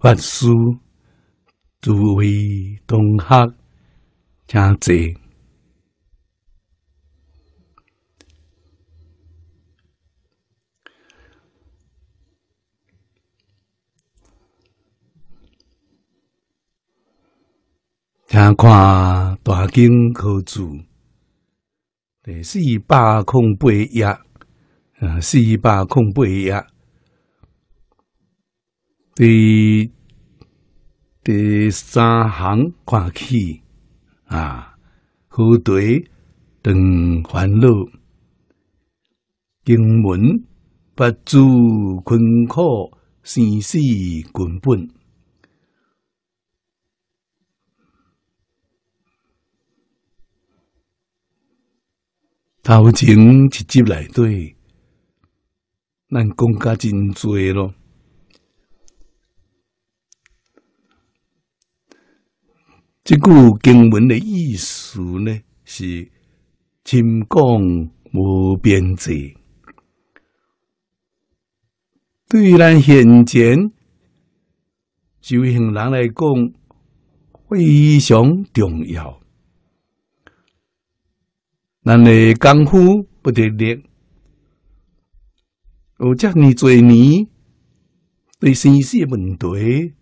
万事诸位同学，请坐。请看大经科注第四百空八页，啊，四百空八页。第第三行看起啊，好对，等烦恼经文不住困苦，生死根本，头前一集来对，咱讲甲真衰咯。这句经文的意思呢，是金刚无边际。对咱现前修行人来讲非常重要。咱的功夫不得力，有遮你多年对生死问题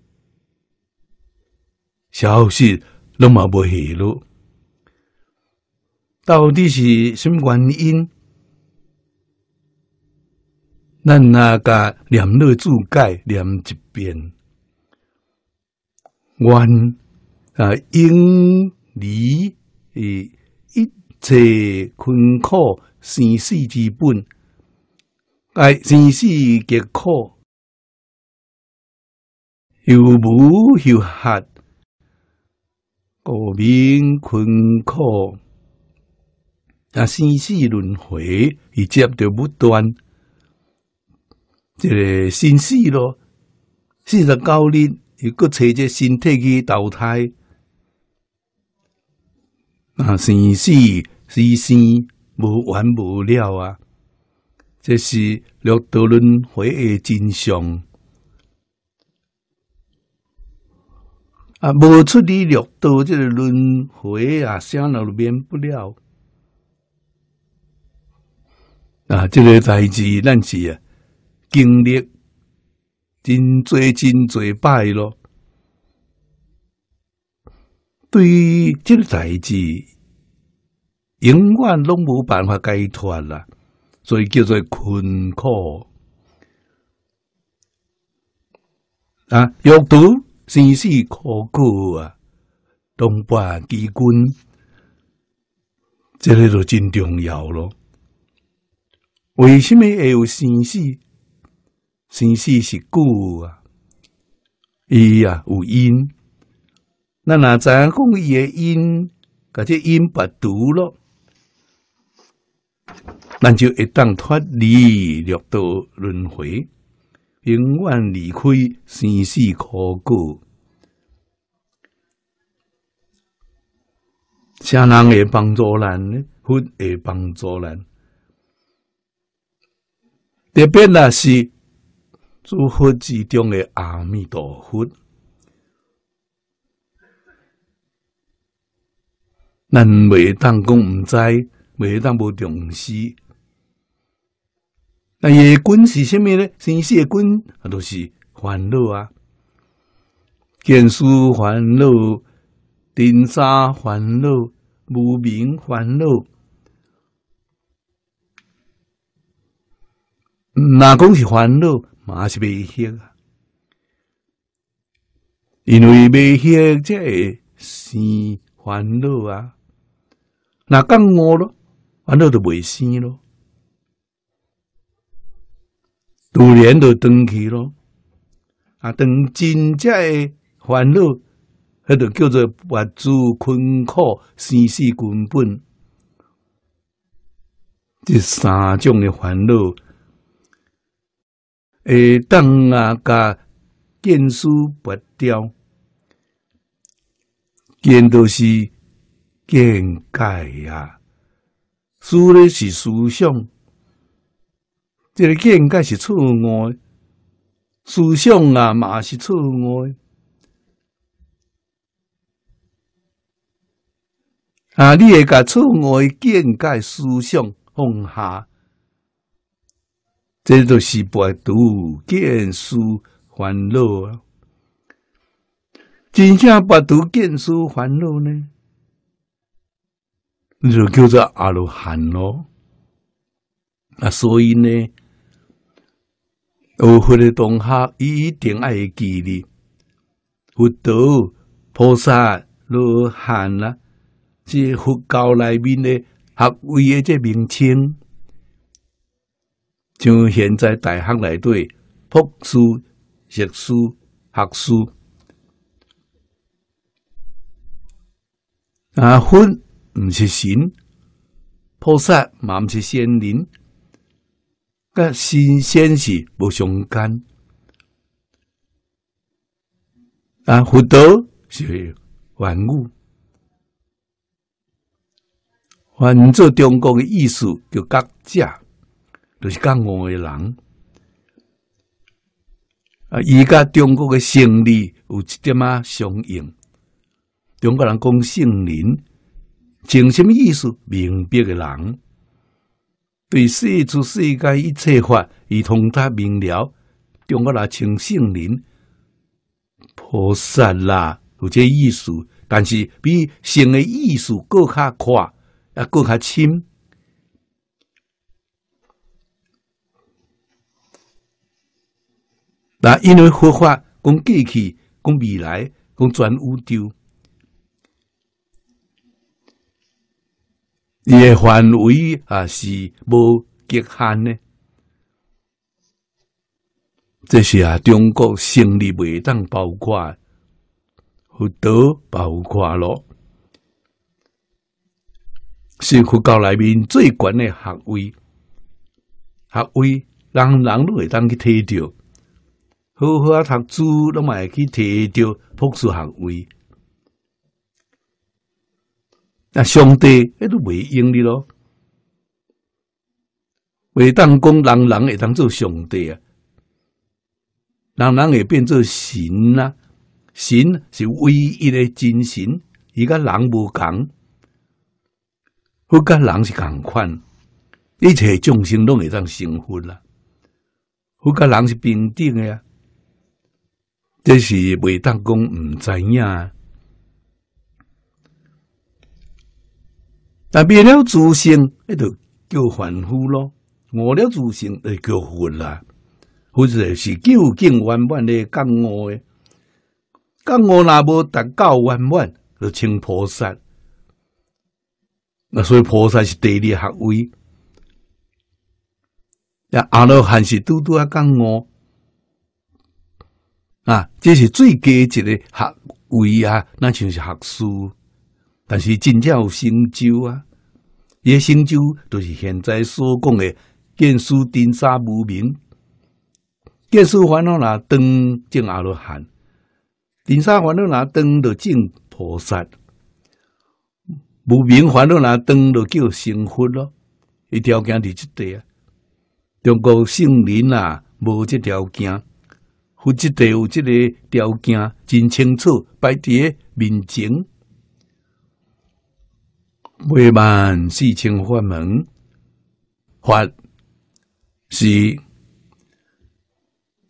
消失。拢嘛不喜咯？到底是什么原因？咱那个念肋注解念一遍，万啊因离诶一切困苦生死之本，爱生死极苦，有无有害。故名困苦，啊，生死轮回一着不断，即个生死咯。四十九日又搁找只身体去投胎，啊，生死死生无完无了啊！这是六道轮回诶真相。啊，无出离六道这个轮回啊，啥哪都免不了。啊，这个代志咱是啊，经历真多真多败咯。对于这个代志，永远拢无办法解脱啦，所以叫做困苦啊，阅读生死可歌啊！东巴机关，这个就真重要咯。为什么会有生死？生死是故啊！伊啊有因。那哪影讲伊诶因，个只因不读咯。咱就一旦脱离六道轮回。永远离开，生死可顾。啥人会帮助咱呢？佛会帮助咱。特别那是诸佛之中的阿弥陀佛。咱为当讲唔知，未当无重视。那业君是虾米呢？生死君啊，都是烦恼啊，见思烦恼，定沙烦恼，无明烦恼。哪讲是烦恼？嘛是未喜啊！因为未喜才会生烦恼啊。那讲饿咯，烦恼就未生咯。自然就断气咯。啊，等真正的烦恼，迄个叫做物质困苦、生死根本，这三种的烦恼，诶，等啊加见书不掉，见都是见界呀，书咧是思想。这个见解是错误，思想啊嘛是错误，啊你也把错误见解思想放下，这都是百度见思烦恼啊！真正百度见思烦恼呢，就叫做阿罗汉咯。啊，所以呢？有佛的同学一定爱记哩，佛陀、菩萨、罗汉啦，即佛教内面的学位的这名称。像现在大学内底，博士、硕士、学士。啊，佛毋是神，菩萨嘛毋是仙灵。甲新鲜是无相干啊，佛道是万物。反做中国的意思叫格价，就是讲我的人啊。伊甲中国的姓利有一点啊相应，中国人讲姓林，净什么意思？明白的人。对世出世间一切法，伊通达明了，中国人称圣人、菩萨啦，有这意思。但是比圣的意思搁较宽，也搁较深。那因为佛法讲过去、讲未来、讲全宇宙。伊诶范围也是无极限呢，这是啊，中国胜理未当包括，佛道包括咯，是佛教内面最悬诶学位，学位人人都会当去摕着，好好啊读书，拢嘛会去摕着博士学位。那上帝，迄都未用你咯。未当讲人人会当做上帝啊，人人会变做神啊，神是唯一的精神，伊甲人无共，佛甲人是共款，一切众生拢会当成佛啦。佛甲人是平等的啊，这是未当讲毋知影。那灭了自心，那就叫凡夫咯；灭了自心，就叫佛啦。佛者是究竟圆满的悟诶，觉悟那无达到圆满就称菩萨。那所以菩萨是第二学位，那阿罗汉是拄拄啊觉悟。啊，这是最佳级的学位啊，那就是学士。但是真正有成就啊！伊个成就著是现在所讲诶见书定沙无名，见书烦恼若登正阿罗汉，定沙烦恼若登著正菩萨，无名烦恼若登著叫成佛咯。伊条件伫即地啊！中国圣人啊，无即条件，佛即地有即个条件，真清楚摆伫诶面前。八万四千法门，法是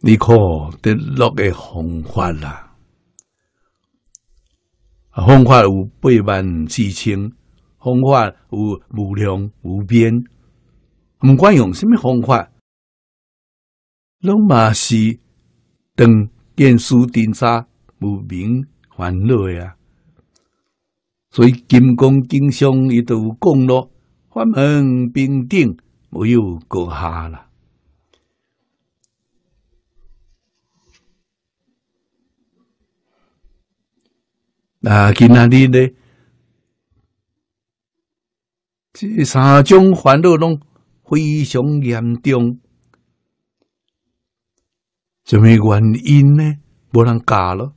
你可得落的方法啦。方法有八万四千，方法有无量无边，不管用什么方法，拢嘛是当见树顶刹，无明烦恼呀。所以，金刚经上伊都有讲咯，法门平等，没有高下啦。那今仔日呢，这三种烦恼拢非常严重，就咪原因呢，无人教咯。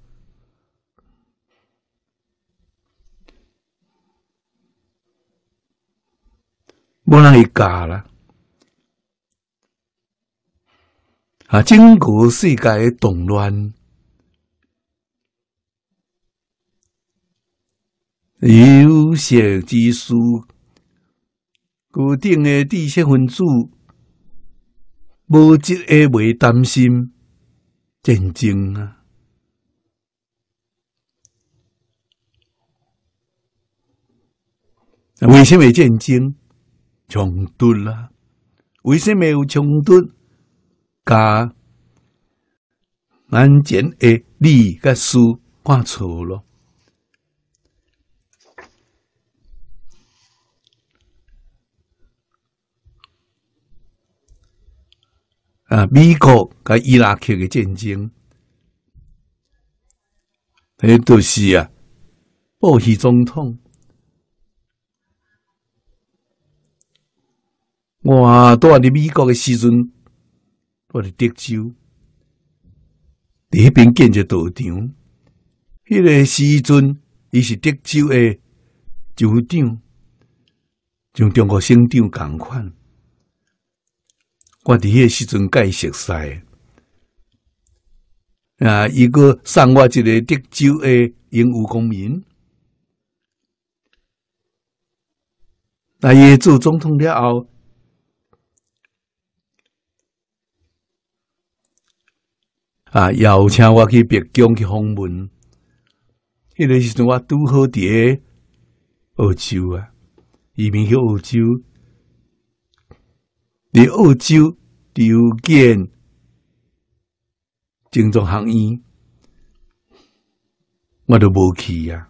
无人去教啦！啊，整个世界动乱，有些技术，固定的知识分子，无一个未担心战争啊！未先会战争。冲突啦，为什么有冲突？甲关键的两甲事看错了。啊，美国甲伊拉克的战争，迄都是啊，布希总统。我住伫美国诶时阵，我伫德州，伫迄边建个道场。迄个时阵，伊是德州诶州长，像中国省长共款。我伫迄个时阵，甲伊熟识，啊！伊个送我一个德州诶英五公斤。那伊做总统了后。啊，邀请我去北京去访问。迄个时阵，我拄好伫澳洲啊，移民去澳洲。伫澳洲留建精装行医，我都无去啊。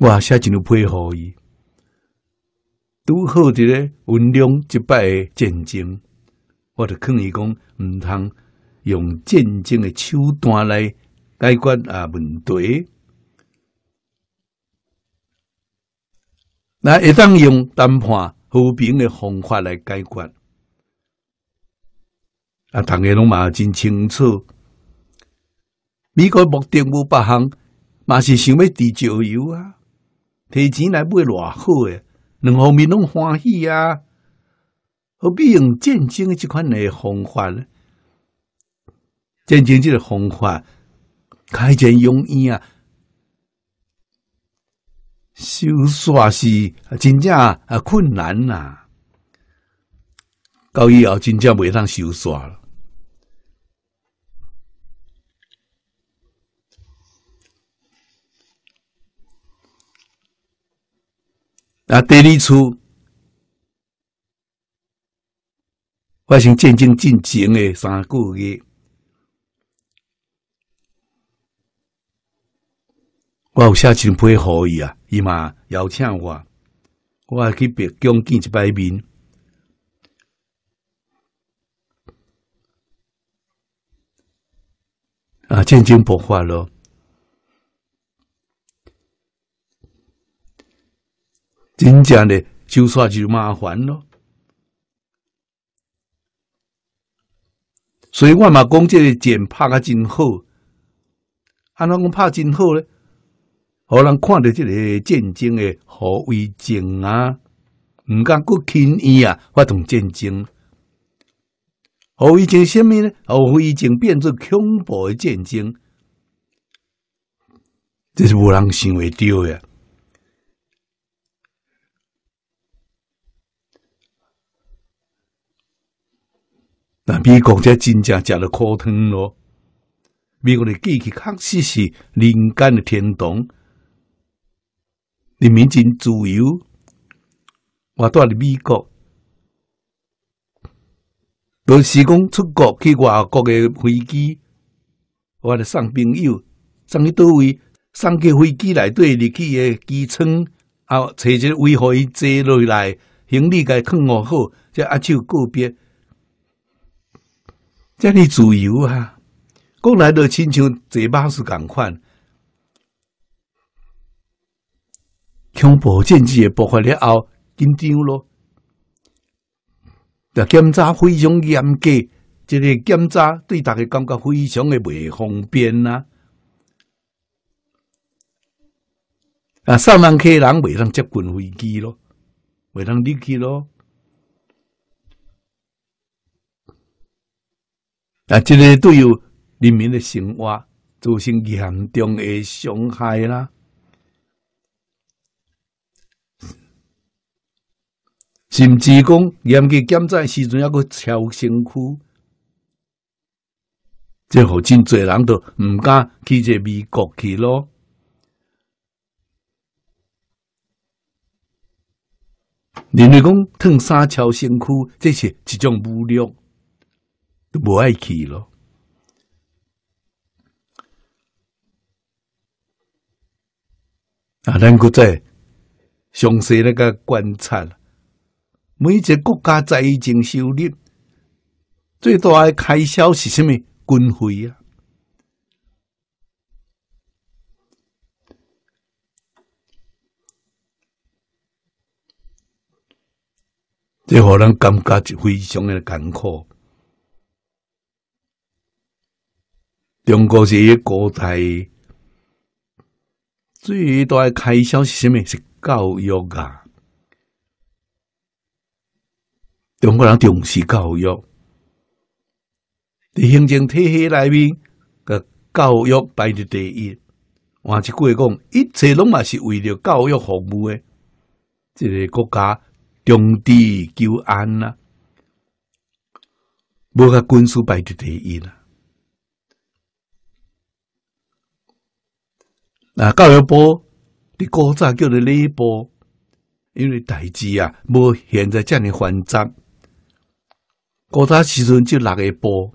我写真有佩服伊，拄好伫咧文良一摆战争，我就劝伊讲，毋通用战争的手段来解决啊问题，那一当用谈判和平的方法来解决。啊，逐个拢嘛真清楚，美国目的有别项，嘛是想要地石油啊，提钱来买偌好诶，两方面拢欢喜啊，何必用战争这款诶方法呢？战争这个方法开展用医啊，收刷是真正啊困难呐。到以后真正袂当收刷了。那第二次发生战争进行的三个月。我有写真批可以啊，伊嘛邀请我，我还去北京见一摆面啊，渐渐不快咯。真正的就算就麻烦咯。所以，我嘛讲这剑拍啊真好，安怎讲拍真好咧？互人看着即个战争的何为精啊？毋敢过轻易啊发动战争。何为精？什么呢？何为精？变作恐怖诶战争，这是无人想为到诶。那美国这真正食了苦汤咯。美国的机器确实是人间的天堂。人民真自由，我住喺美国，有时讲出国去外国嘅飞机，我嚟送朋友，送去倒位，送去飞机内底，入去嘅机舱，啊，一个位可伊坐落来，行李该放我好，再握手告别，真系自由啊！过来就亲像坐巴士共款。恐怖政治的爆发了后，紧张咯。那检查非常严格，这个检查对大家感觉非常的未方便呐。啊，上万客人未能接近飞机咯，未能入去咯。啊，这个对于人民的生活造成严重的伤害啦。甚至讲严格检诶时阵，抑阁超辛苦，即互真侪人都毋敢去这美国去咯。另为讲烫衫超辛苦，这是一种侮辱，都无爱去咯。啊，咱搁再详细那个观察。每一个国家财政收入最大的开销是什么？军费啊！这互人感觉就非常的艰苦。中国是一个国泰最大的开销是什么？是教育啊。中国人重视教育，在行政体系内面，个教育排在第一。换一句话讲，一切拢嘛是为了教育服务的。这个国家重治久安呐，无个军事排在第一呐。那教育部，你古早叫做礼部？因为代志啊，无现在这尔繁杂。古早时阵就六个部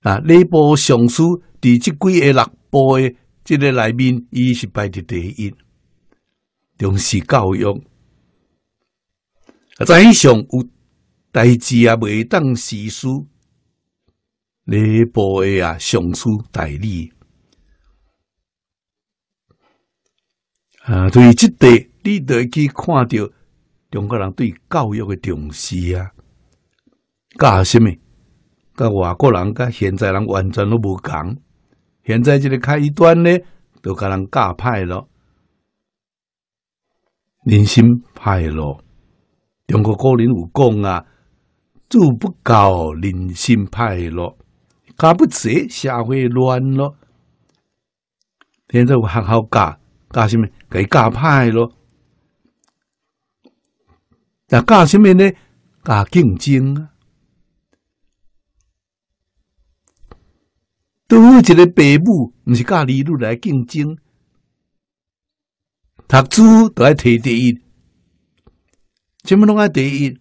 啊！那部尚书伫即几个六部诶，即个内面伊是排伫第一，重视教育。啊，在上有代志啊，袂当事事，那部诶啊，尚书代理。啊，对，即块，你得去看着中国人对教育诶重视啊。教什么？甲外国人、甲现在人完全都不同。现在这个开一段呢，都给人教派了，人心派了。中国古人有讲啊，做不高，人心派了，教不正社会乱了。现在有好好教，教什么？给教派了。那教什么呢？教竞争啊！都一个爸母，不是教儿女来竞争，读书都爱摕第一，全部拢爱第一？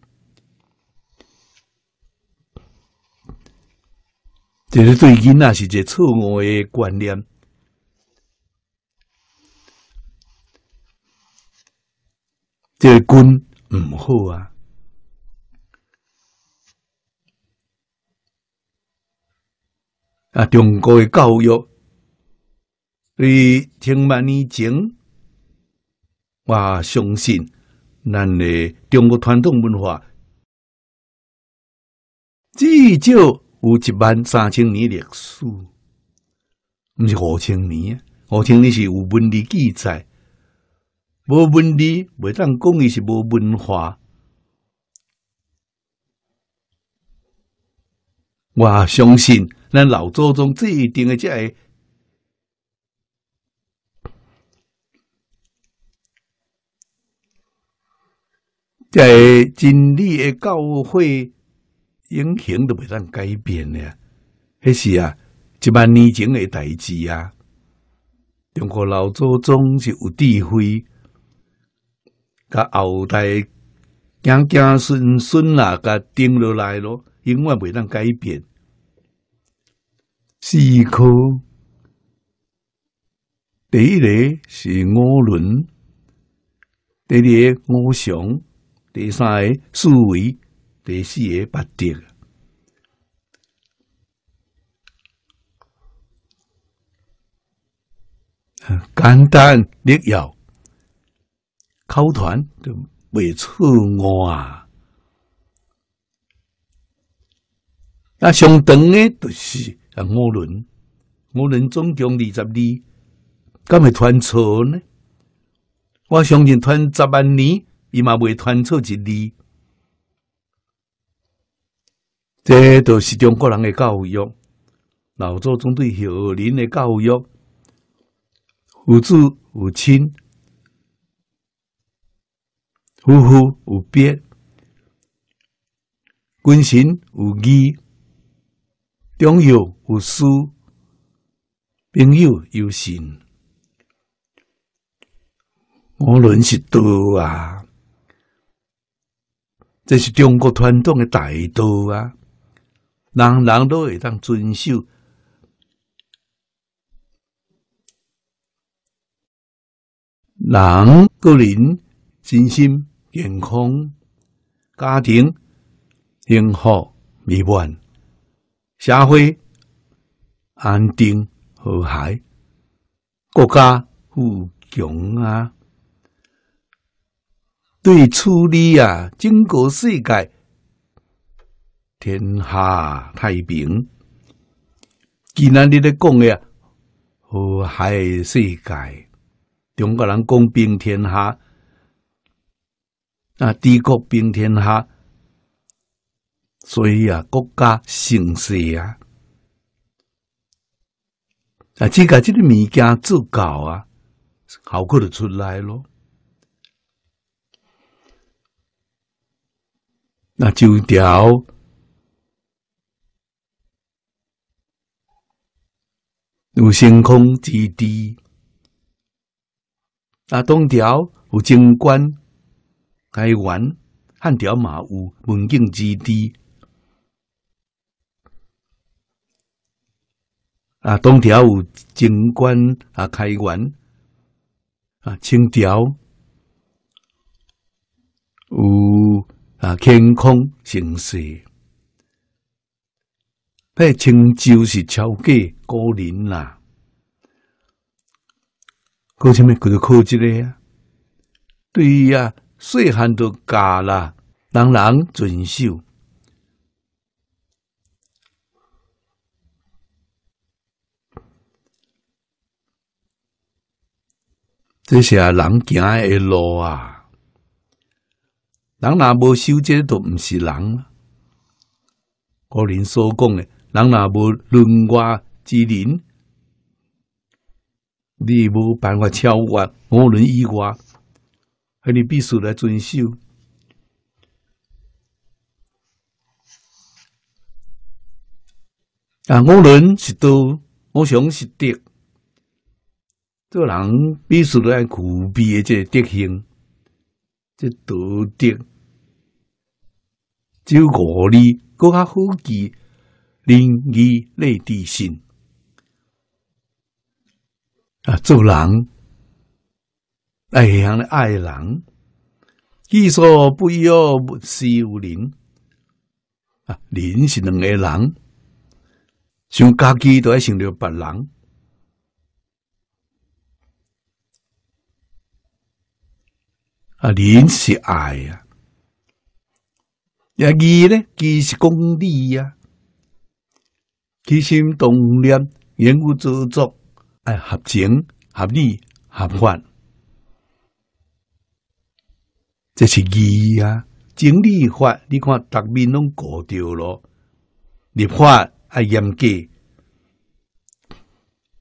这是对囡仔是一个错误的观念，这军毋好啊。啊，中国诶教育，对千万年前，我相信，咱诶中国传统文化至少有一万三千年历史，毋是五千年。五千年是有文字记载，无文字未当讲，伊是无文化。我相信。咱老祖宗制定的这，这经历的教会影响都不让改变呢。迄是啊，一万年前的代志啊。中国老祖宗是有智慧，甲后代行行孙孙啊甲定落来咯，永远袂当改变。四个，第一类是五论，第二类五想，第三个思维，第四个八敌。简单扼要，考团都没错我啊。那相当的就是。五轮，五轮总共二十二，干嘛窜错呢？我相信窜十万年，伊嘛未窜错一字。这都是中国人的教育，老祖宗对后人的教育：有子有亲，夫妇有别，君心有义。中有无私，朋友有信。无论是道啊，这是中国传统的大道啊，人人都会当遵守。人个人身心健康，家庭幸福美满。社会安定和海，国家富强啊！对处理啊，整个世界天下太平。既然你咧讲啊，和海世界，中国人讲冰天下，啊帝国平天下。所以啊，国家形势啊，啊，即个这个物件做搞啊，效果的出来咯。那就条有星空基地，啊，东条有景观、街湾，汉条马有文景基地。啊，东条有景观啊，开元啊，清朝有啊，天空城市，迄青州是超过高林啦，高什么？高靠即个呀？对呀，细汉都教啦，人人遵守。这些人行的路啊，人若无修捷都毋是人古人所讲的，人若无伦我之灵，你无办法超越。无论以外，和你必须来遵守。啊，无论是多，我想是德。做人必须得爱苦逼，这德行，这道德。只有五哩，搁较好记，仁义礼智信。啊。做人爱行的爱人，就说不要小人啊。人是两个人，想家己都爱想着别人。啊，脸是爱啊，而二呢？二是公理呀，佢先动念，言究做作，系合情合理合法，这是二啊。整理法，你看，两边都过掉咗，立法系严格，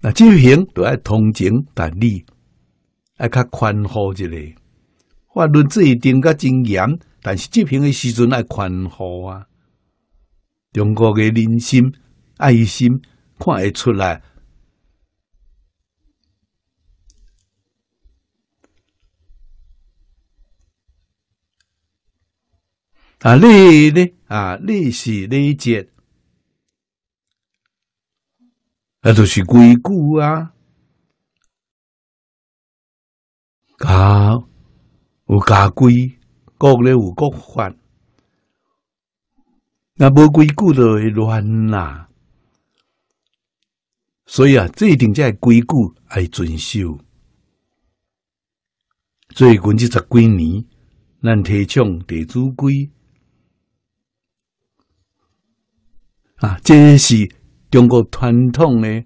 那执行都系通情达理，系较宽厚一啲。法律这一定较真严，但是执行个时阵爱宽厚啊！中国嘅人心、爱心，看会出来。啊，呢呢啊，呢是呢节，那就是鬼故啊，搞。有家规，国内有国法，那无规矩会乱啦。所以啊，这一定在规矩爱遵守。最近这几年，咱提倡弟子规啊，这是中国传统的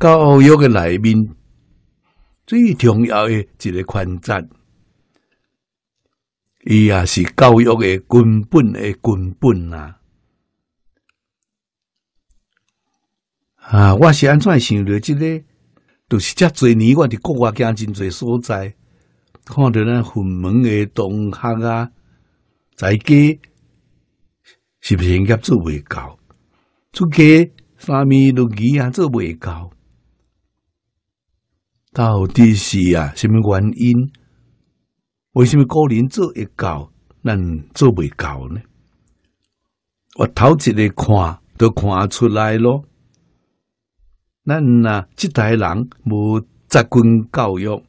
教育的内面。最重要的一个宽窄，伊也是教育的根本的根本啊！啊，我是安怎想着，即个著是遮侪年，我伫国外行真侪所在，看到咱云门的同学啊，在家是不是应该做未到？出去啥物都几啊，做未到？到底是啊，什么原因？为什么个人做会到，咱做袂到呢？我头一个看都看出来咯。咱啊，这代人无扎根教育，唔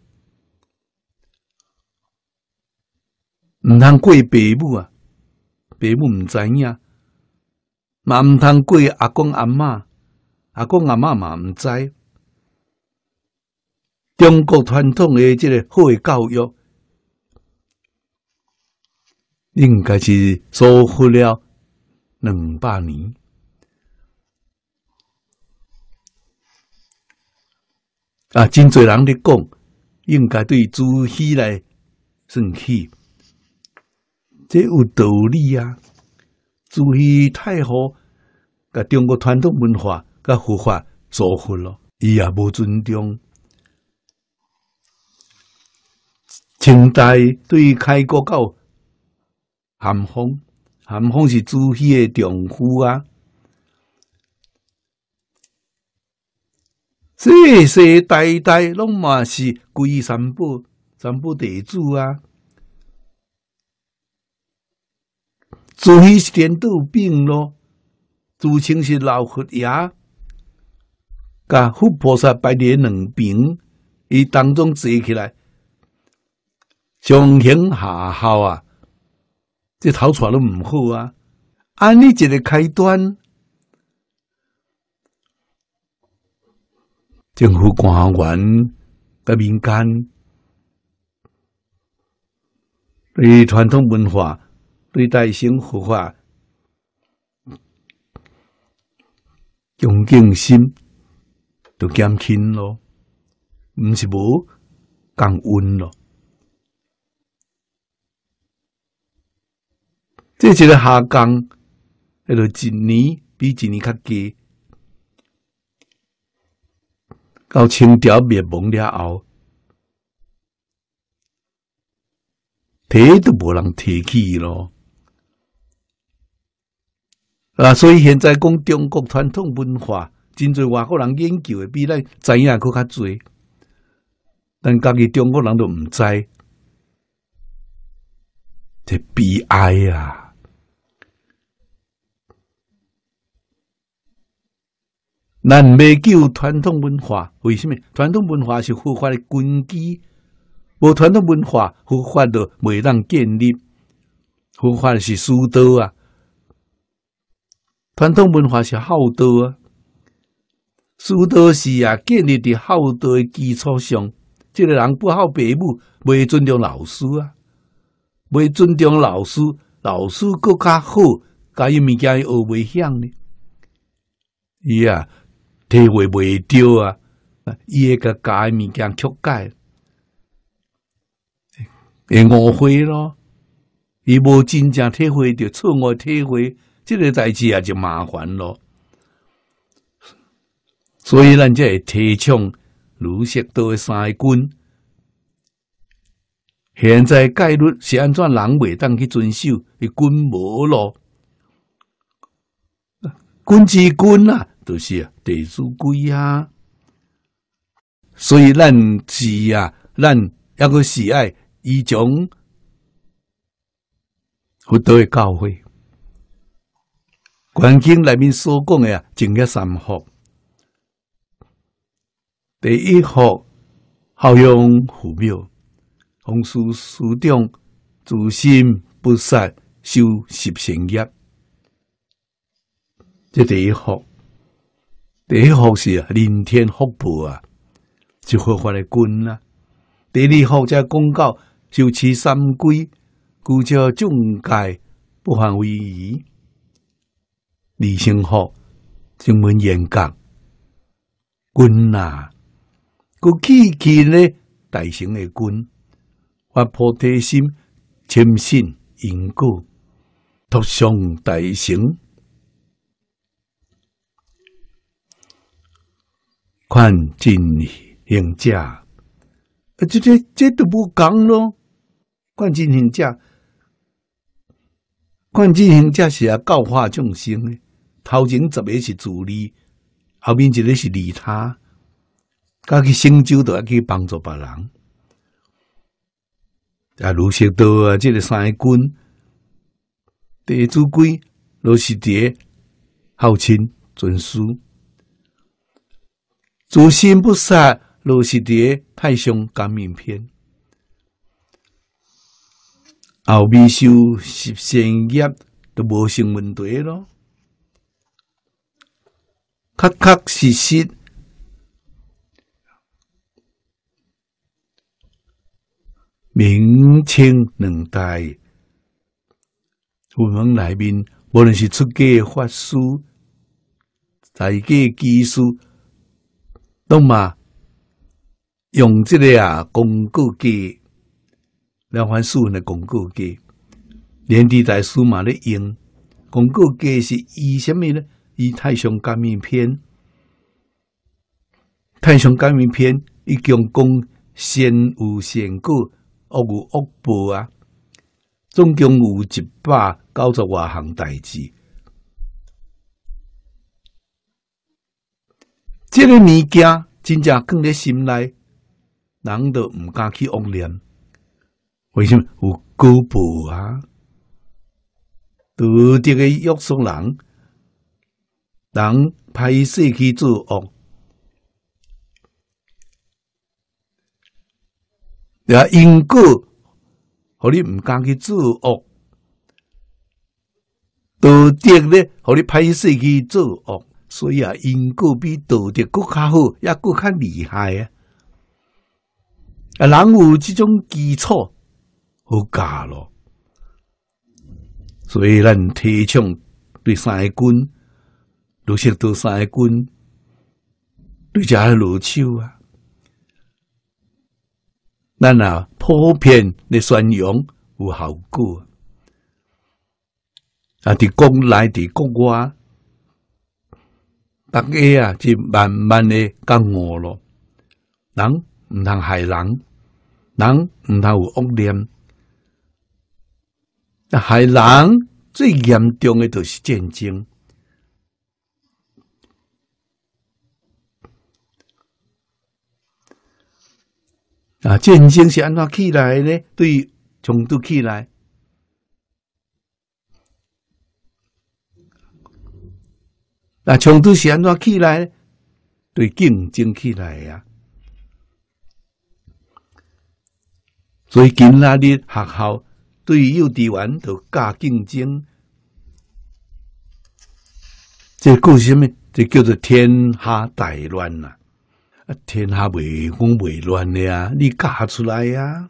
通怪父母啊，父母唔知影，嘛唔通怪阿公阿妈，阿公阿妈嘛唔知。中国传统的这个好的教育，应该是收获了两百年。啊，真侪人咧讲，应该对朱熹来生气，这有道理啊。朱熹太好，甲中国传统文化、甲佛法收获了，伊也无尊重。清代对开国到咸丰，咸丰是朱熹的丈夫啊。世世代代拢嘛是皈三宝、三宝地主啊。朱熹是天妒病咯，朱清是老佛牙，甲佛菩萨拜的两边，伊当中坐起来。上行下好啊，这头来都唔好啊！安利一个开端，政府官员、甲民间对传统文化、对待生佛法恭敬心都减轻咯，唔是无降温咯。这一个下降，迄个一年比一年较低，到清朝灭亡了后，提都无人提起咯。啊，所以现在讲中国传统文化，真侪外国人研究的比咱知影佫较侪，但家己中国人都唔知，这悲哀啊！咱未叫传统文化？为什么？传统文化是佛法的根基，无传统文化，佛法都未当建立。佛法是师道啊，传统文化是孝道啊。师道是啊，建立在孝道的基础上。这个人不好父母，未尊重老师啊，未尊重老师，老师更较好，甲伊物件学未晓呢。伊啊。体会袂到啊！伊个改物件曲解，会误会咯。伊无真正体会，就错误体会，即个代志啊就麻烦咯。所以咱会提倡儒释道三观，现在戒律是安怎人袂当去遵守？伊军无咯？军之军啊！都是啊，地主贵啊，所以咱是啊，咱一个喜爱一种，陀多教诲。观经里面所讲的啊，正业三福，第一福，好用福妙，弘书书定，自心不杀，修习善业，这第一福。第一学是啊，人天福报啊，就发发来军啦。第二学在公告，就持三规，故叫众戒不犯威仪。第三学专门严格，君啊，个气气咧，大雄的君，发菩提心，深信因果，托上大成。看经行者，啊，这这这都不讲咯。看经行者，看经行者是啊，教化众生的。头前十个是助理，后面一个是利他，家去成就都要去帮助别人。啊，如是都啊，这个三军，第一主龟，是锡牒，号清准书。诸心不杀，老实诶太上感命偏；后必修十善业，都无成问题咯。确确实实，明清两代，文们内面无论是出家法师，在家居士。懂吗？用这个啊，广告机两番书呢，广告机连地带书嘛咧用。广告机是依什么呢？依《太上感应篇》。《太上感应篇》一共讲善有善果，恶有恶报啊。总共有一百九十万项代志。这个物件真正放在心内，人得唔敢去妄念，为什么？有高报啊！道德个约束人，人派社去作恶，也因果，何你唔敢去作恶？道德咧，何你派社去作恶？所以啊，因果比道德国较好，也搁较厉害啊！啊，人有这种基础，好教咯。所以咱提倡对三观，六是对三观，对这还老手啊！咱啊，普遍的宣扬有效果啊！啊，国内，伫国外。大家啊，就慢慢的降悟咯。人毋通害人，人毋通有恶念。害人最严重的就是战争。啊，战争是安怎起来呢？对，冲突起来。那从突是安怎起来呢？对竞争起来呀，以今仔日学校对幼稚园都教竞争，这叫什么？这叫做天下大乱呐！啊，天下未公未乱的呀，你教出来呀！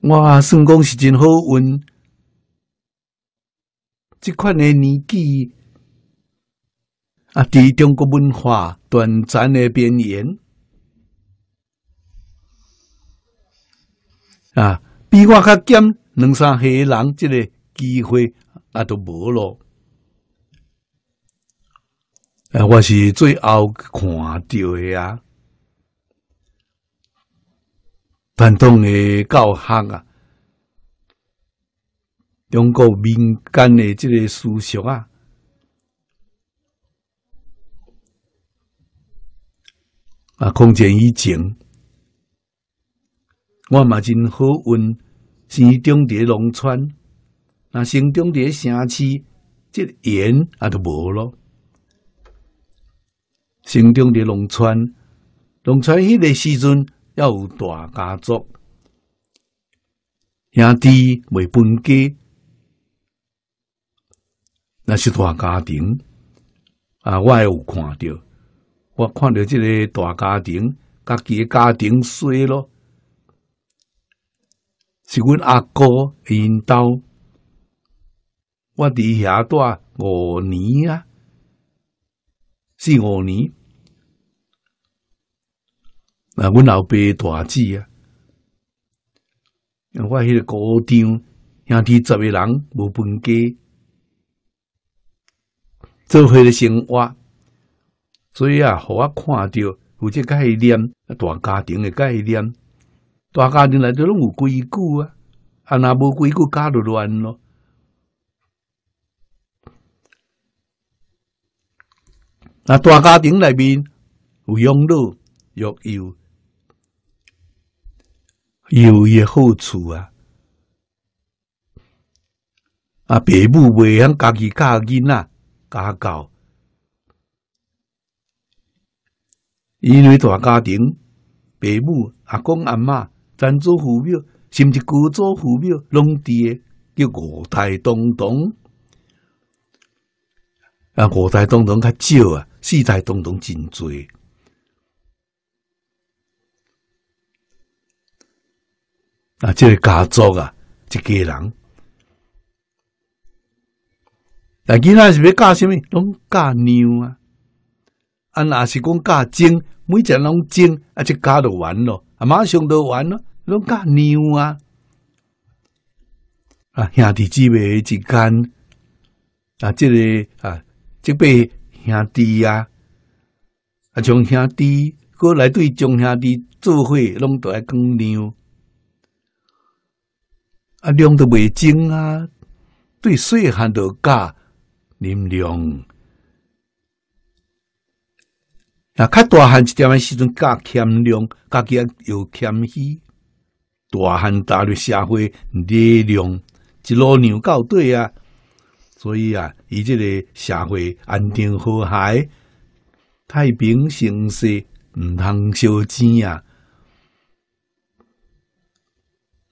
哇，算讲是真好运。即款诶年纪啊，伫中国文化短暂诶边缘啊，比我较减两三岁人，即个机会啊都无咯。啊，我是最后看着诶啊，传统诶教学啊！中国民间的即个思想啊，啊，空间以前我嘛真好运，生中底农村，那城中底城市即缘啊都无咯。城中底农村，农村迄个时阵要有大家族，兄弟袂分家。那是大家庭啊，我也有看着，我看着即个大家庭，家己诶家庭衰咯。是阮阿哥因兜，我伫遐住五年啊，四五年。那阮老爸大姊啊，我迄个高丈兄弟十个人无分家。做伙的生活，所以啊，互我看着有即个概念，大家庭的概念，大家庭内底拢有规矩啊，啊，若无规矩家就乱咯。那大家庭内面有养老，育有有也好处啊，啊，爸母未晓家己教囡仔，家教，因为大家庭，父母、阿公、阿妈、赞祖父母，甚至姑祖父母，拢伫滴叫五代同堂。啊，五代同堂较少啊，四代同堂真多。啊，即个家族啊，一家人。那囡仔是要教什么？拢教妞啊！啊，那是讲教精，每只拢精，啊，只教就完咯，啊，马上着完咯，拢教妞啊！啊，兄弟姊妹之间，啊，这个啊，这辈兄弟啊，啊，从兄弟过来对从兄弟做伙拢爱讲妞，啊，量着未精啊，对细汉都教。林良。那开大汉一点的时阵，加谦让，加加又谦虚。大汉踏入社会力量一路牛到底啊！所以啊，以这个社会安定和谐、太平盛世，毋通烧钱啊！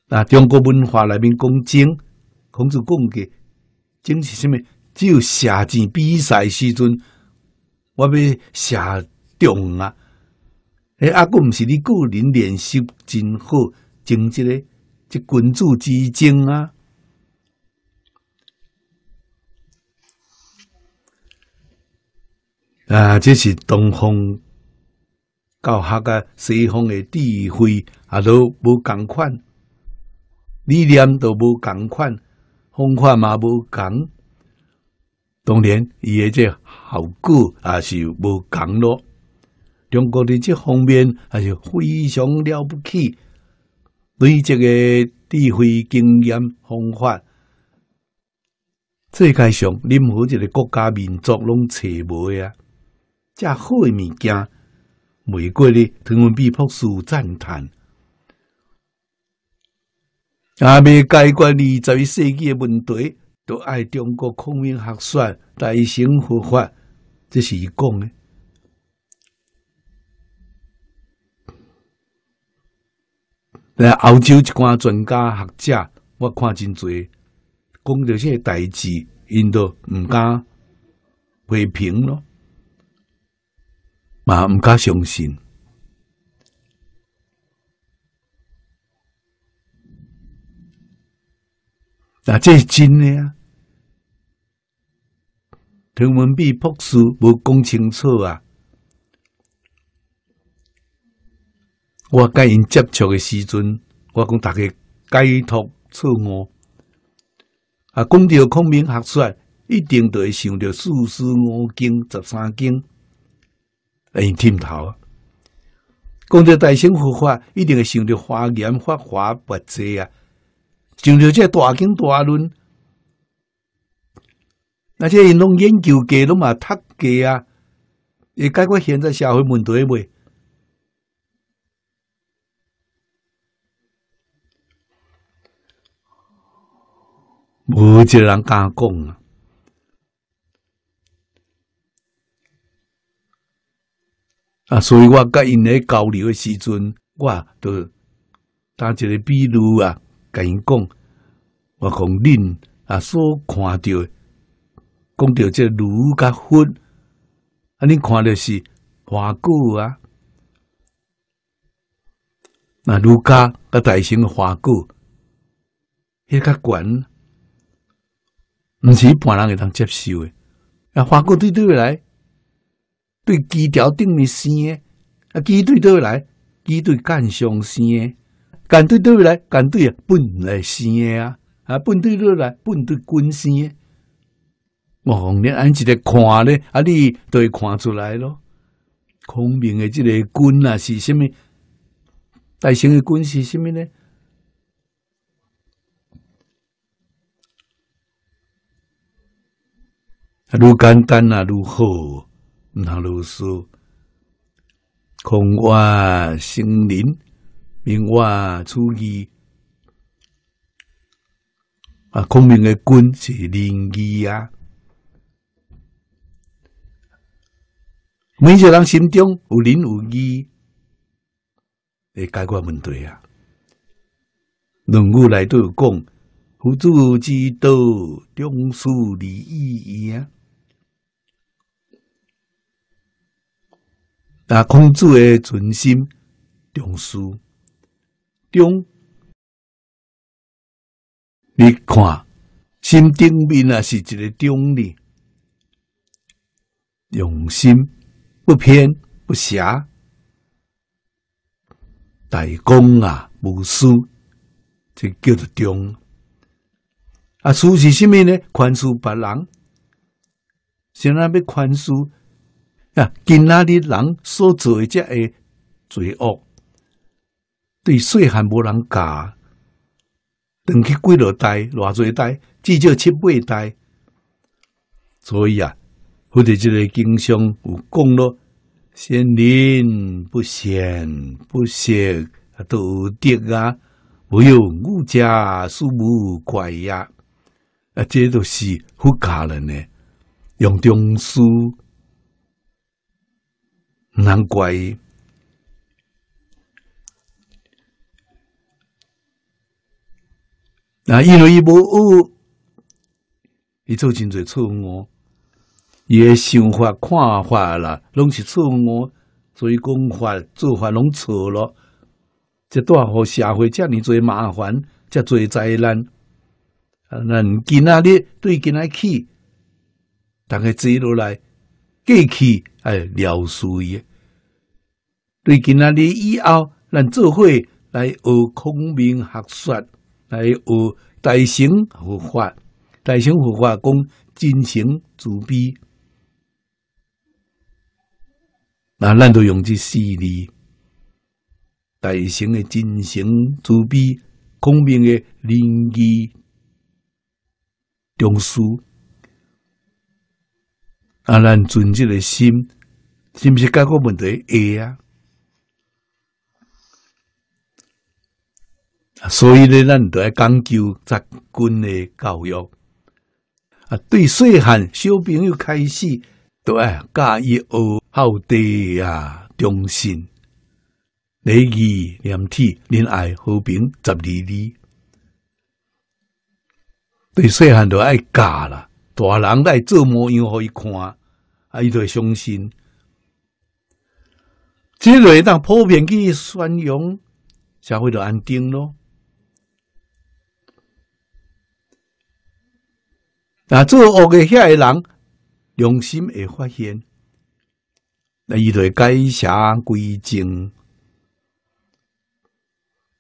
那中国文化里面讲经，孔子讲的经是啥物？只有射箭比赛时阵，我要射中啊！哎，阿哥毋是你个人练习真好，成即个即君主之争啊！啊，这是东方教学啊，西方的智慧啊，都无共款，理念都无共款，方法嘛无共。当然，伊诶即效果也是无讲咯。中国伫即方面也是非常了不起，对即个智慧经验方法，世界上任何一个国家民族拢找无啊。即好诶物件，美国咧，他们必博士赞叹。也未解决二十世纪诶问题。都爱中国孔明核算大乘佛法，这是讲诶。来澳洲一寡专家学者，我看真侪，讲这些代志，因都唔敢回评咯，嘛唔敢相信。那这是真的啊！唐文弼博士无讲清楚啊！我甲因接触的时阵，我讲大家解脱错误啊！讲到孔明学说，一定就会想到四书五经十三经，啊，因听头啊！讲到大乘佛法，一定会想到华严、法华、百啊！上著这大经大论，那这因拢研究过，拢嘛？读过啊，会解决现在社会问题未？无一个人敢讲啊！啊，所以我甲因咧交流诶时阵，我都打一个比如啊。甲因讲，我讲恁啊所看到，讲到这儒甲佛，啊恁看到是华果啊，那儒甲甲大型华果，迄较悬，毋是一般人会通接受诶。啊华果对对来，对枝条顶面生诶，啊枝对对来，枝对干上生诶。干对对来，干对啊！本来生诶啊，啊，本对对来，本对军生诶。我红你安一个看咧，啊，你都会看出来咯。孔明诶，即个军啊是虾米？大圣诶，军是虾米呢？啊，愈简单啊，愈好，通愈输。孔外星人。明话处意啊，孔明的君是仁义啊。每一个人心中有仁有义，会解决问题啊。论语》来都有讲，夫子之道，忠恕而已啊。那孔子的存心，忠恕。中，你看，心顶面啊是一个中呢，用心不偏不狭，大公啊无私，就叫做中。啊，私是性命呢，宽恕别人，先来要宽恕啊，今仔日人所做这些罪恶。对细汉无人教当其几落代偌侪代至少七八代所以啊我伫即个经上有讲咯先人不先不先啊道德啊唯有物价输无怪啊啊这著是佛教人诶用中书难怪那因为无，伊做真侪错误，伊诶想法看法啦，拢是错误，所以讲法、做法拢错了。这大互社会，遮尔侪麻烦，遮侪灾难。啊，今仔日对今仔起，逐个接落来过去哎疗愈。对今仔日以后，咱做伙来学孔明学说。还有大乘佛法，大乘佛法讲真行慈悲，那咱都用这四字，大乘的真行慈悲，空明的仁义忠恕，啊，咱存这个心，是不是解决问题？会啊。所以咧，咱都要讲究扎根的教育啊，对细汉小朋友开始都要教伊学孝弟啊、忠信、礼义廉耻、仁爱、和平、十二礼。对细汉都爱教啦，大人爱做模样互伊看啊，伊就会相信。即类当普遍去宣扬，社会就安定咯。那做恶嘅遐个人良心会发现，那伊就改邪归正。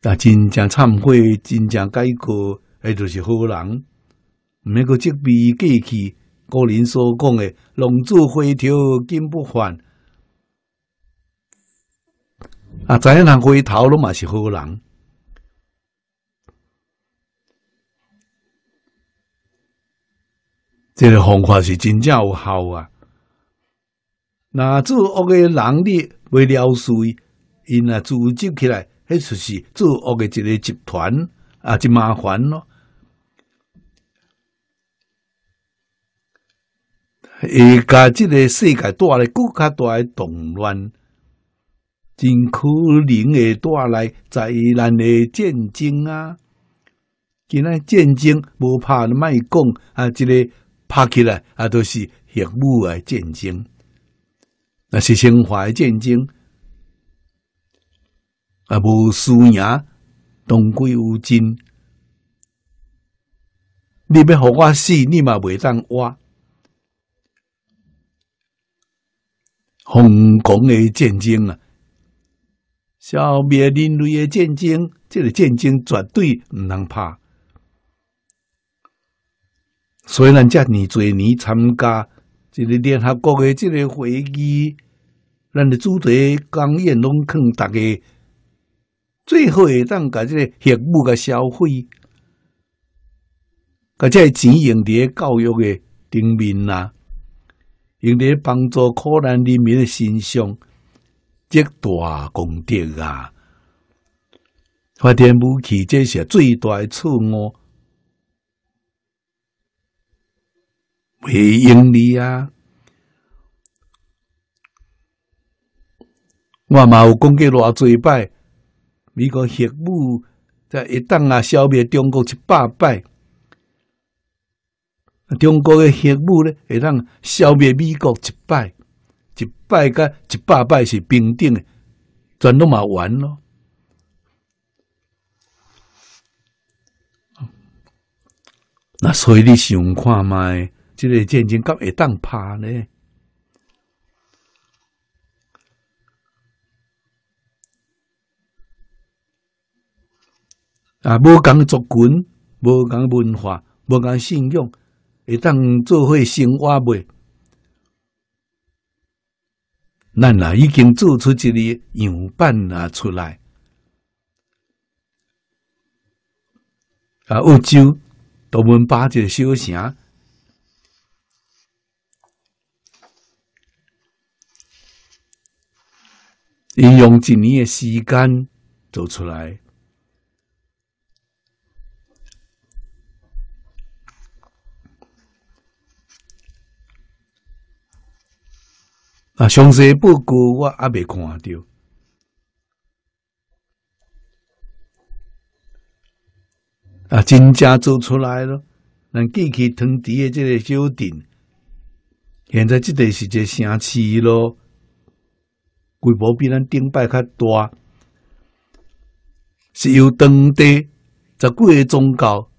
那真正忏悔、真正改过，也就是好人。免个执迷过去，古人所讲诶“浪子回头金不换”。啊，知影人回头了嘛，是好人。这个方法是真正有效啊！那做恶嘅人力为了谁？因啊组织起来，迄就是做恶嘅一个集团啊，真麻烦咯！会甲即个世界带来更加大诶动乱，真可能会带来灾难诶战争啊！今仔战争无怕卖讲啊，这个。拍起来啊，都是血母诶战争，那是生怀诶战争啊！无输赢，同归无尽。你要互我死，你嘛袂当活。疯狂诶战争啊，消灭人类诶战争，这个战争绝对毋能拍。所以，咱遮尼侪年参加一个联合国的这个会议，咱的主题纲演拢向大家，最好会当把这个业务甲消费，个即个钱用在教育的顶面啦，用在帮助苦难人民的身上，这大功德啊！发展武器，这是最大的错误。没赢你啊！我嘛有讲过偌侪摆，美国核武在一等啊，消灭中国一百摆，中国的核武咧，会当消灭美国一摆，一摆甲一百摆是平等的，全都嘛完咯。那所以你想看卖？即个战争，敢会当怕呢？啊，无工作群，无讲文化，无讲信用，会当做伙生活袂？咱啊，已经做出一个样板啊出来。啊，澳洲，独门把这小城。伊用一年诶时间做出来啊！详细报告我阿未看到啊！真正做出来了，能寄起当地诶，即个小镇，现在即个是这城市咯。规模比咱顶摆较大，是由当地十几个宗教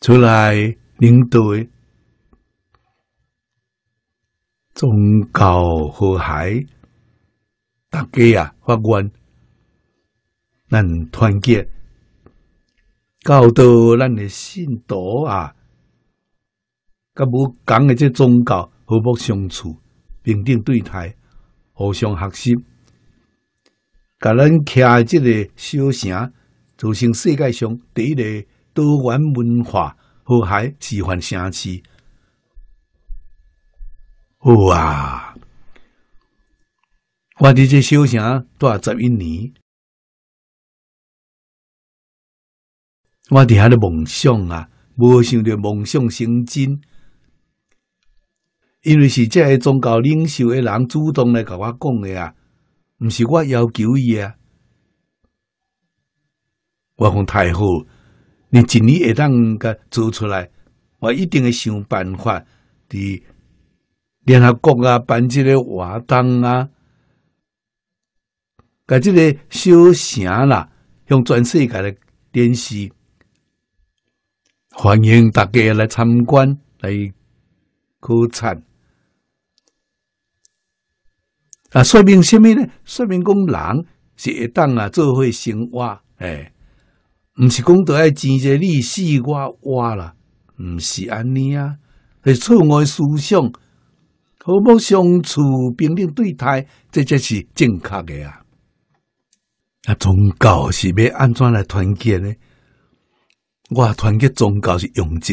出来领导，宗教和谐，大家啊，法官咱团结，教导咱的信徒啊，甲无讲的这宗教和睦相处。平等对待，互相学习，把咱徛的这个小城做成世界上第一个多元文化和谐示范城市。好啊！我伫这小城住十一年，我伫遐的梦想啊，无想着梦想成真。因为是即个宗教领袖诶人主动来甲我讲诶啊，毋是我要求伊啊。我讲太好，你一年会当甲做出来，我一定会想办法伫联合国啊，办即个活动啊，甲即个小城啦，向全世界咧展示，欢迎大家来参观，来考察。啊，说明什么咧？说明讲人是会当啊，做伙生活，诶。毋是讲在钱这利，死我活啦，毋是安尼啊，系错误思想，和睦相处，平等对待，这才是正确诶啊。啊，宗教是要安怎来团结咧？我团结宗教是用一字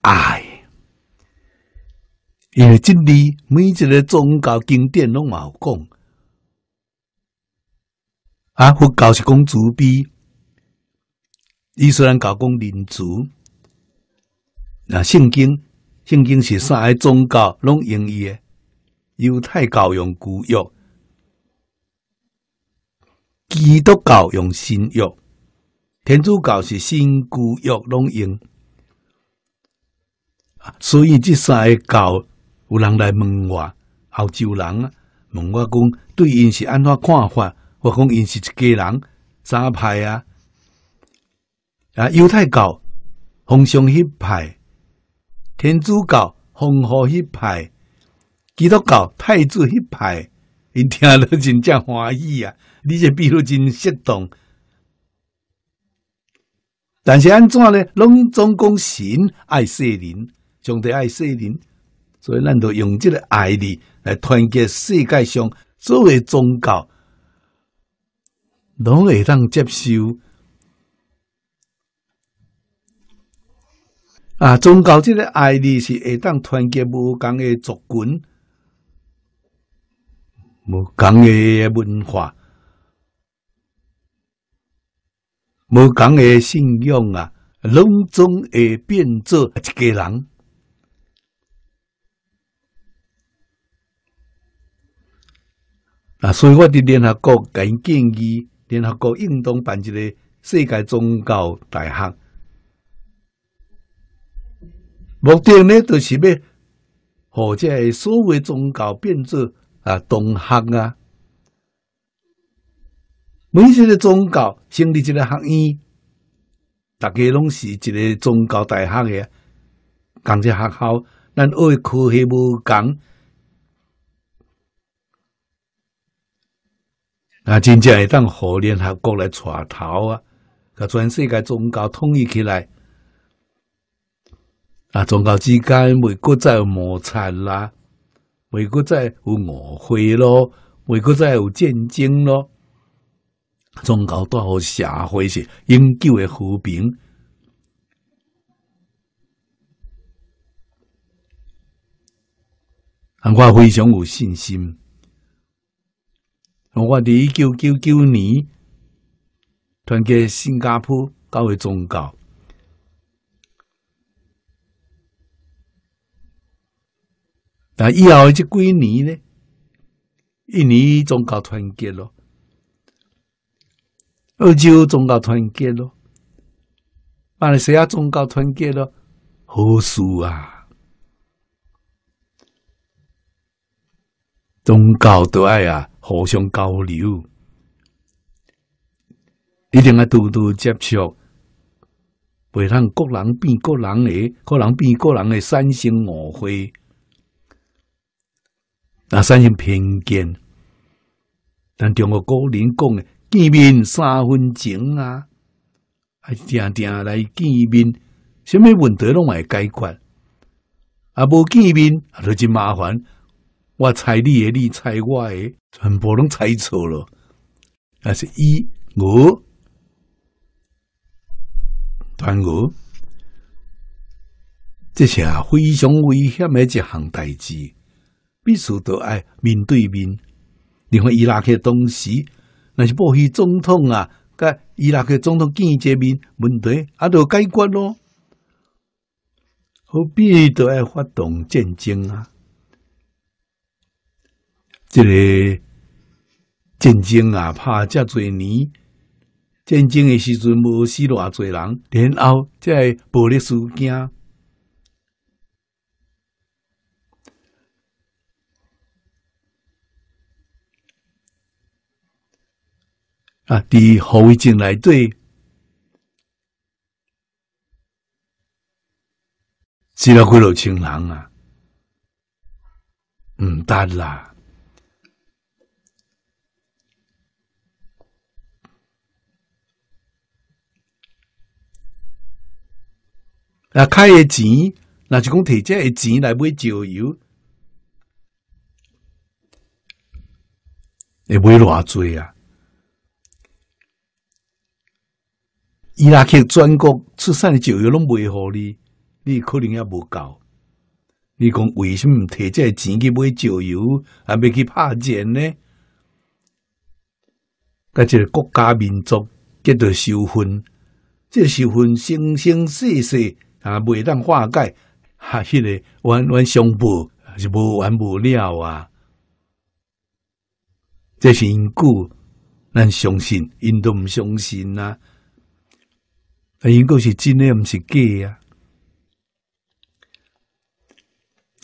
爱。因为这里每一个宗教经典拢嘛有讲，啊，佛教是讲慈悲，伊斯兰教讲仁慈，那圣经、圣经是三个宗教拢用伊的，犹太教用古约，基督教用新约，天主教是新古约拢用，所以这三个教。有人来问我澳洲人啊，问我讲对因是安怎看法，我讲因是一家人三派啊，啊犹太教红上迄派，天主教红河迄派，基督教太子迄派，因听了真正欢喜啊，你这比如真适当。但是安怎呢？拢总讲神爱世人，上帝爱世人。所以，咱都用这个爱力来团结世界上所有宗教，拢会当接受。啊，宗教这个爱力是会当团结无讲的族群，无讲的文化，无讲诶信仰啊，拢总会变做一家人。啊，所以我伫联合国建议，联合国应当办一个世界宗教大学，目的呢就是要，或者系所谓宗教变作啊同行啊，每一个宗教成立一个学院，大家拢是一个宗教大学嘅，一个学校，咱学科系无同。啊，真正会当互联合国来带头啊！甲全世界宗教统一起来，啊，宗教之间未搁再摩擦啦，未搁再有误会咯，未搁再有战争咯。宗教带互社会是永久的和平，我非常有信心。我哋一九九九年团结新加坡搞去宗教，那以后即几年咧？一年宗教团结咯，欧洲宗教团结咯，马来西亚宗教团结咯，好事啊？宗教都爱啊！互相交流，一定要多多接触，袂让个人变个人诶，个人变个人诶，三生五意，那三心偏见。但中国古人讲诶，见面三分情啊，啊，定定来见面，什么问题拢会解决，啊，无见面啊，就真麻烦。我猜你的，你猜我的，全部拢猜错了。那是一鹅，团鹅，这些非常危险的一项代志，必须都爱面对面。另外，伊拉克当时那是布希总统啊，甲伊拉克总统见一面，问题啊就解决咯。何必都爱发动战争啊？这个战争啊，怕这侪年，战争的时阵，无死偌侪人，然后在暴力事件啊，伫后疫情来底。死了几落千人啊，唔得啦。那开诶钱，那就讲摕即个钱来买石油，会买偌济啊！伊拉克全国出产诶石油拢卖互你，你可能也无够。你讲为什么即个钱去买石油，还未去拍战呢？个国家民族结对仇恨，这仇恨生生世世。啊，袂当化解，哈！迄个冤玩上步是无完不了啊！这是因故，咱相信因都毋相信啊。啊，因故是真诶，毋是假诶。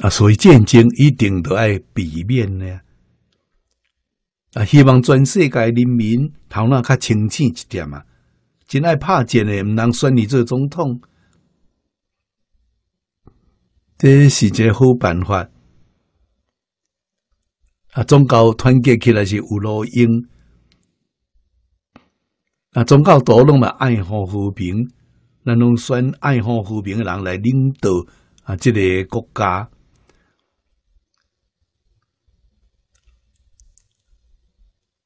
啊，所以战争一定都爱避免呢。啊，希望全世界人民头脑较清醒一点啊！真爱拍战诶，毋通选你做总统。这是一个好办法。啊，宗教团结起来是有路用。啊，宗教都拢嘛爱好和平，咱拢选爱好和平的人来领导啊，这个国家。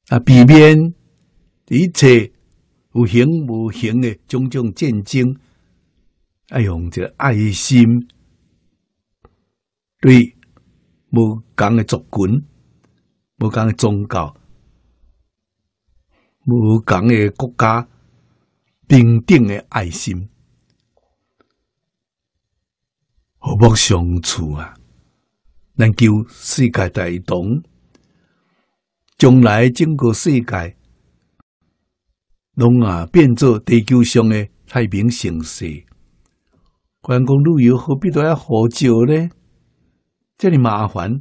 啊，避免一切无形无形的种种战争。爱用这爱心！对无共诶族群，无共诶宗教，无共诶国家，平等诶爱心，和睦相处啊！能求世界大同，将来整个世界，拢啊变作地球上诶太平盛世。观光旅游何必都要喝酒呢？这里麻烦，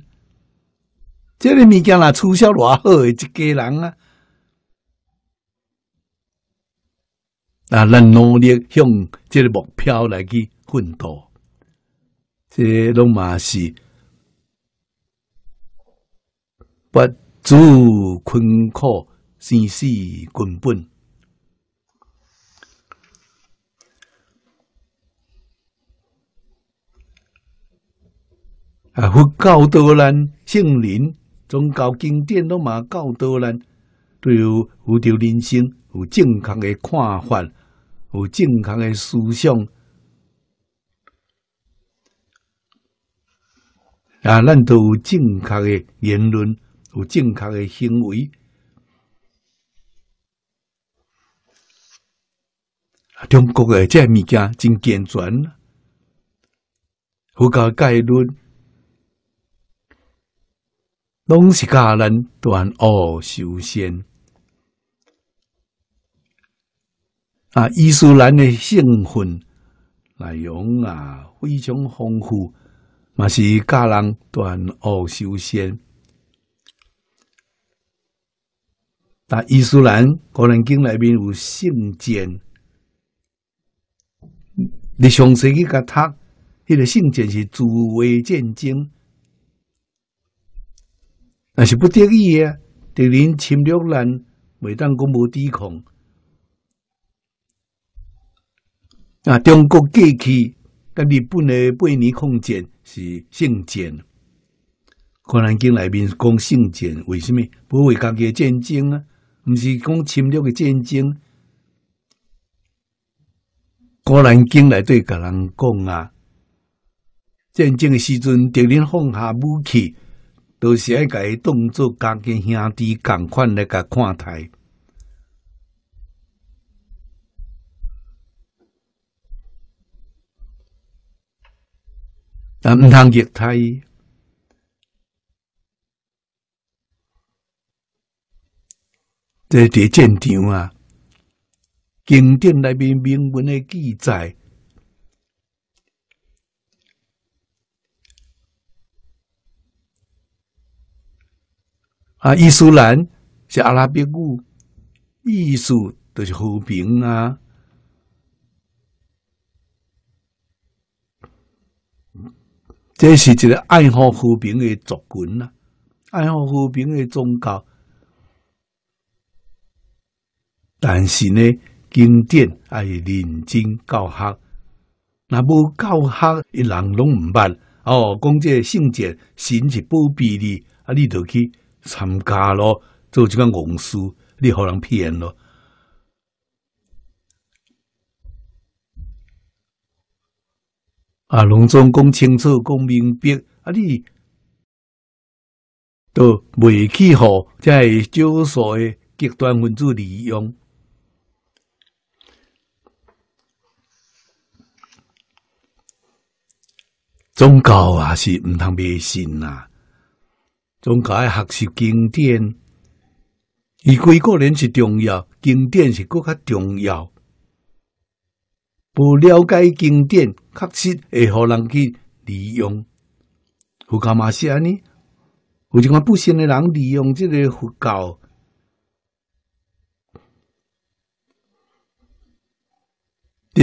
这里物件那促销偌好诶，一家人啊！啊，咱努力向这个目标来去奋斗，这拢嘛是不足困苦，生死根本。啊！佛教导人圣人宗教经典都嘛教导人，对有抚调人生有正确诶看法、有正确诶思想。啊，咱都有正确诶言论，有正确诶行为。中国诶，这物件真健全，佛教概论。拢是家人断恶修仙啊，伊斯兰的信训内容啊，非常丰富，嘛是家人断恶修仙。但伊斯兰可能经内面有圣卷，你详细去甲读？迄个圣卷是诸位见证。那是不得已啊！敌人侵略咱，未当讲无抵抗啊！中国过去甲日本诶八年抗战是圣战。国南经内面讲圣战，为什么？保卫家己战争啊，毋是讲侵略诶战争。国南经内对甲人讲啊，战争诶时阵，敌人放下武器。都是爱甲伊当做家己兄弟共款来甲看待。但毋通虐待伊，伫战场啊，经典内面明文的记载，啊，伊斯兰是阿拉伯语，艺术就是和平啊。这是一个爱好和平的族群啊，爱好和平的宗教。但是呢，经典还是认真教学。那无教学，人拢唔办哦。讲这圣洁，神是不比的啊，你都去。参加咯，做即款公司，你互人骗咯！啊，隆庄讲清楚、讲明白，啊，你都未去好，即系少数诶极端分子利用宗教啊，是唔通迷信呐？从解学习经典，以归个人是重要，经典是更加重要。不了解经典，确实会互人去利用？佛教嘛是安尼，有一款不信的人利用这个佛教，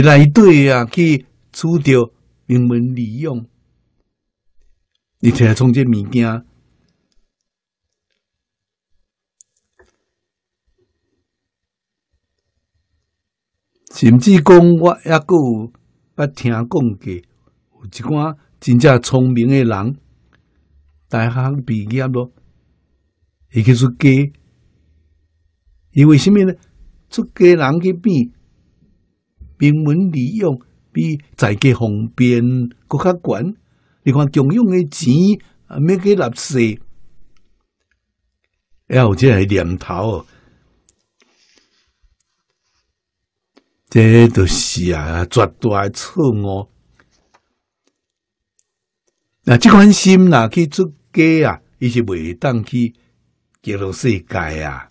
来对啊去取得人们利用。你听从这物件。甚至讲，我抑也有捌听讲过，有一寡真正聪明诶人，大可毕业咯。也去出家，因为虾米呢？出家人去变，平门利用比在家方便，搁较悬。你看，家用诶钱啊，免去纳税，还有即个念头。哦。这都是啊，绝的错误。那这款心哪去出家啊？伊是未当去极乐世界啊。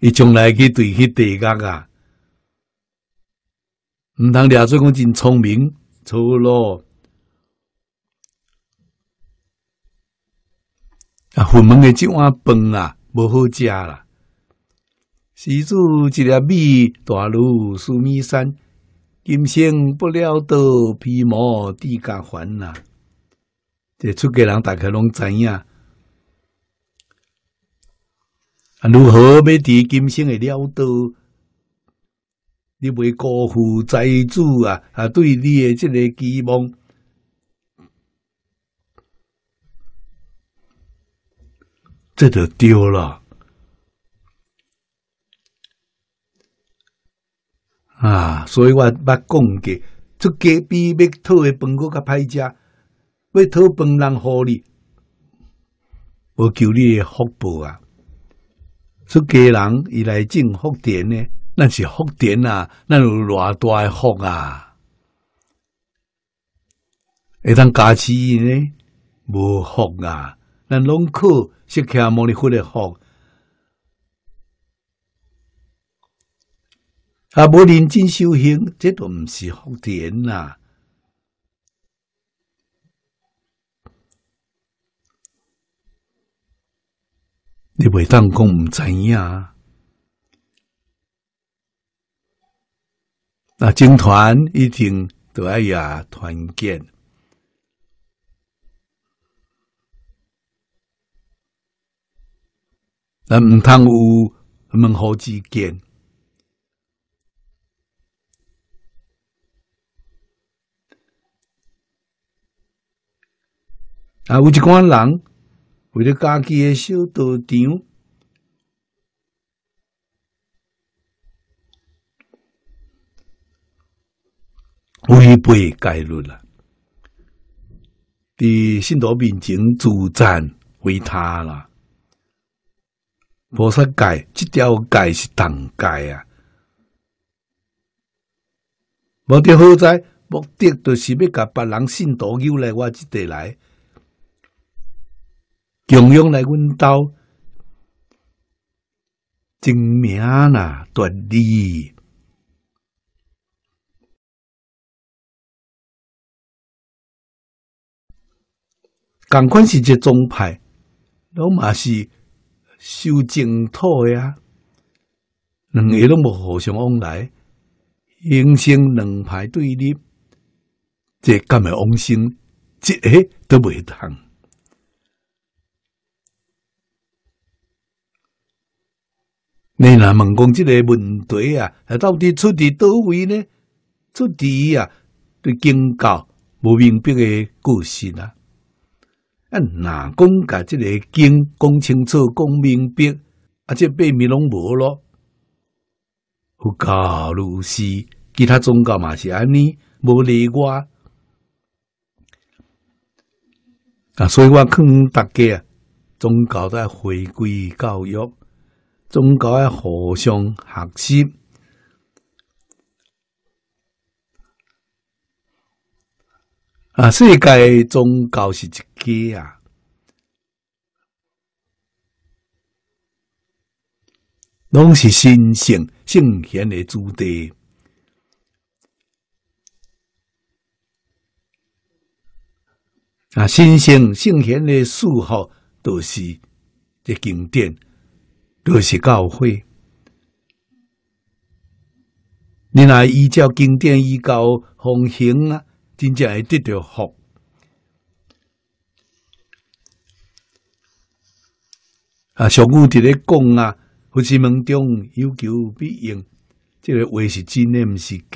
伊从来去对去地狱啊，唔通掠做讲真聪明，错咯。啊，粉门的即碗饭啊，无好食啦。世主一粒米，大如苏米山；今生不了道，披毛地甲还呐。这出家人大概拢知影，啊，如何要得今生的了道？你袂辜负债主啊！啊，对你的这个期望，这就丢了。啊，所以我捌讲过，出家比要讨嘅饭果较歹食，要讨饭难好呢。我叫你福报啊！出家人伊来种福田呢，咱是福田啊，咱有偌大诶福啊。会当加持伊呢无福啊，咱拢靠食起莫尼福的福。啊！无认真修行，这都唔是福田呐！你袂当讲唔知影。那军团一定都要团结。咱唔通有门户之见。啊！有一寡人为了家己诶小道场违背戒律啦，伫信徒面前助赞为他啦。菩萨戒，这条戒是重戒啊！目的好在？目的就是要甲别人信徒引来我即地来。用用来阮兜证名啊，夺利。共款是只宗派，拢嘛是修净土诶啊，两个拢无互相往来，形成两派对立，这干命往生，一个都袂通。你若问讲即个问题啊，到底出伫倒位呢？出自啊，对警告无明白诶故事啊。啊，哪讲甲即个经讲清楚、讲明白，啊，这秘密拢无咯。我教如是，其他宗教嘛是安尼，无例外。啊，所以我劝大家啊，宗教在回归教育。宗教诶，互相学习。啊，世界宗教是一家啊，拢是神圣圣贤诶主题啊，神圣圣贤诶符号都是这经典。都是教会，你若依照经典，依照奉行啊，真正会得到福。啊，语古的的讲啊，佛妻门中有求必应，这个话是真，的不是假。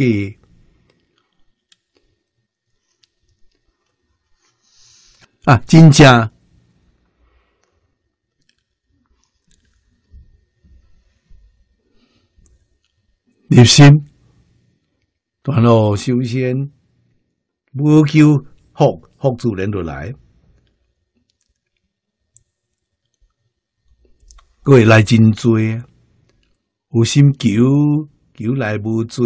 啊，真正一心，然后首先无求福，福自然就来，各位来真多有心求求来无多，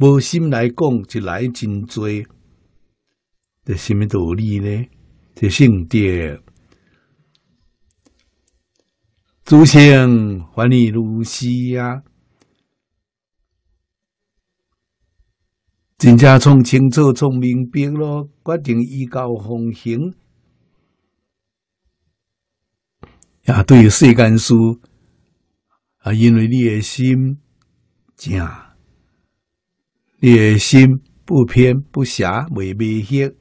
无心来讲就来真多。这什么道理呢？这圣德，诸生还你如是呀。真正创清楚，创明白咯，决定依靠奉行。也对于世间事，啊，因为你诶心正，你诶心不偏不狭，未委屈，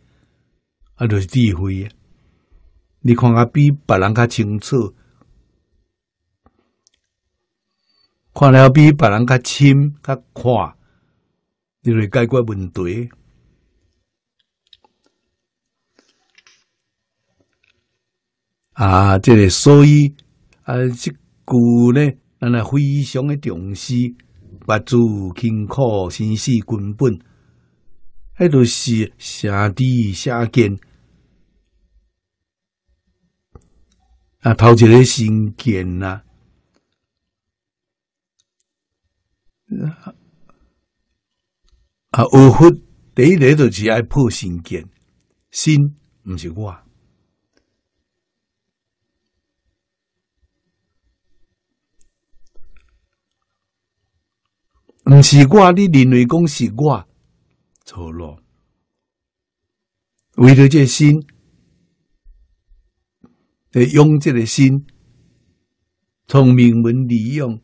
啊，就是智慧。你看啊，比别人较清楚，看了比别人较深、较宽。就为解决问题啊，这个所以啊，这古呢，人们非常的重视，不著勤苦，心思根本，迄都是下地下贱啊，头一个生计呐。啊！恶佛第一个就是爱破心结，心毋是我，毋是我，你认为讲是我，错咯。为了这心，得用这个心，从明文利用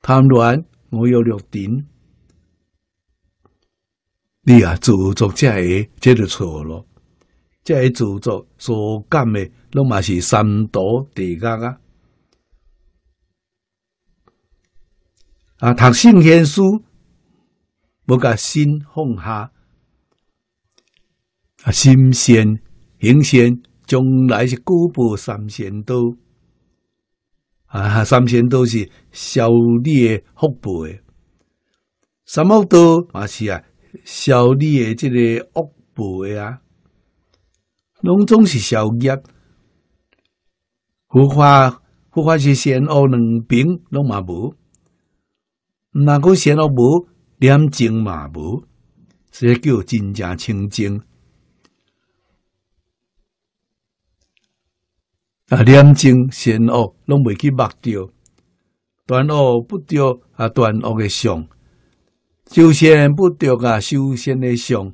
贪乱，我有弱顶。你啊，祖作这下这就错了。这下祖作所感的，拢嘛是三道地界啊！啊，读圣贤书，要把心放下。啊，心先、行先，将来是古步三仙道。啊，三仙道是修立福报的，什么都嘛是啊。消你诶即个恶报啊，拢总是消业，护花护花是善恶两平拢嘛无。哪个善恶无两净嘛无，所以叫真正清净。啊，两净善恶拢未去目掉，断恶不掉啊，断恶的相。修仙不得啊！修仙的相，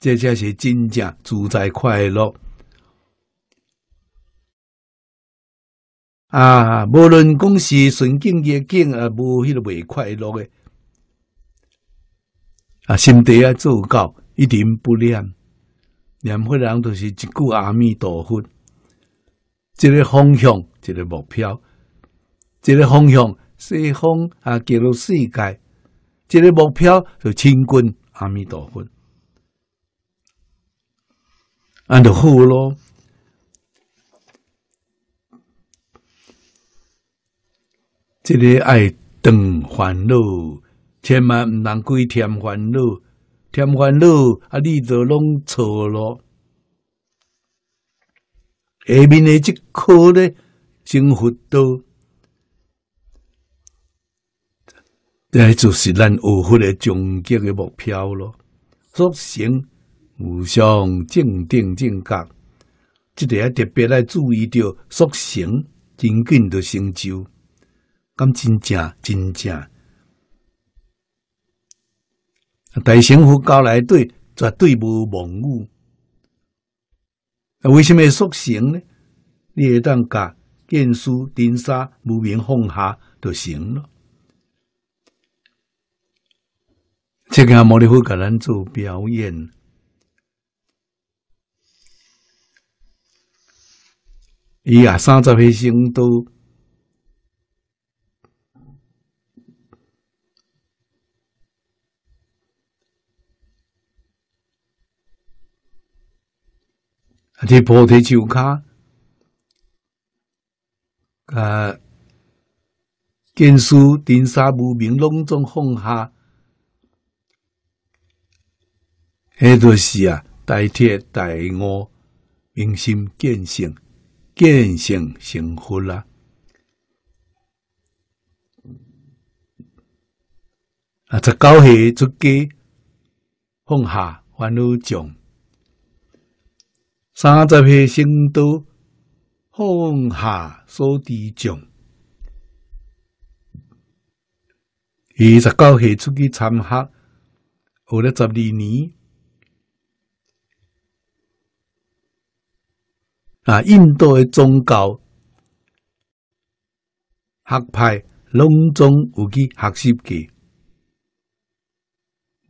这才是真正自在快乐啊！无论讲是顺境逆境，啊，无迄个未快乐的啊，心地啊，做到一定不念，念佛人都是一句阿弥陀佛，一个方向，一个目标，一个方向，西方啊，叫做世界。这个目标就清官阿弥陀佛，安得好咯。这个爱断烦恼，千万唔当归添烦恼，添烦恼啊！你就拢错咯。下面的这颗呢，成佛道。那就是咱悟佛的终极的目标咯。塑形、无相、正定、正觉，即个啊特别来注意到塑形，真紧的成就，咁真正、真正，大乘佛教来对绝对无妄语，那为什么塑形呢？你会当甲见书、定沙、无名放下就行了。这个摩利复给人做表演，伊啊三十岁生到，啊，伫菩提树下，啊，见书、顶上无名，浓妆放下。迄著是啊，代替代我明心见性，见性成佛啦。啊，十高黑出家，放下烦恼障；三十黑成道，放下所知障。二十高黑出去参学，学了十二年。啊，印度的宗教学派拢总有去学习去，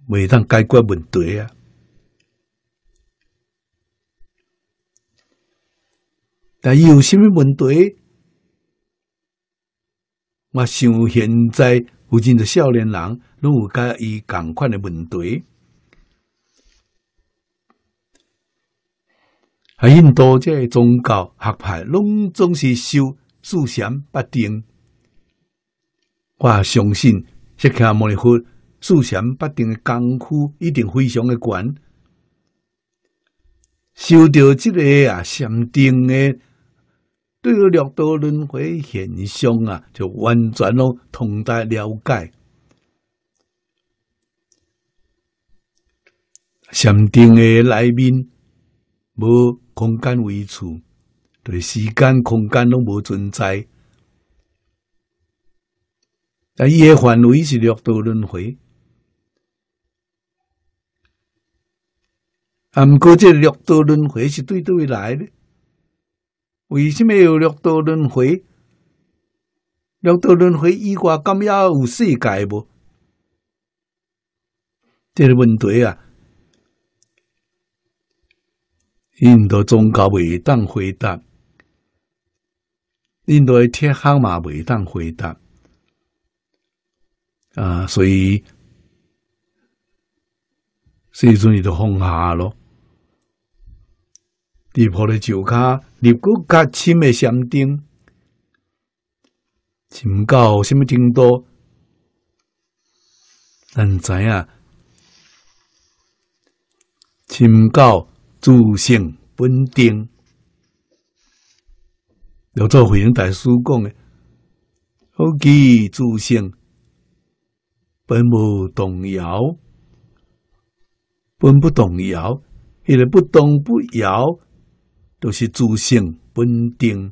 未当解决问题啊。但有甚物问题？我想现在附近的少年人拢有甲伊共款的问题。啊，印度，即宗教学派，拢总是修四禅八定。我相信，释迦牟尼佛四禅八定的功夫一定非常的悬。修到即个啊禅定的，对六道轮回现象啊，就完全咯通达了解。禅定的内面，无。空间为就是时间、空间拢无存在。啊，伊个范围是六道轮回。啊，毋过这六道轮回是对对来咧？为什么有六道轮回？六道轮回伊敢讲有世界无？这个问题啊。印度宗教未当回答，印度的铁坑嘛未当回答，啊，所以，所以就你都放下咯。跌破了脚卡，立骨较深的山顶，深到什么程度？咱知啊，深到。自性本定，刘做慧明大师讲的，好记自性本无动摇，本不动摇，一个不动不摇，都是自性本定。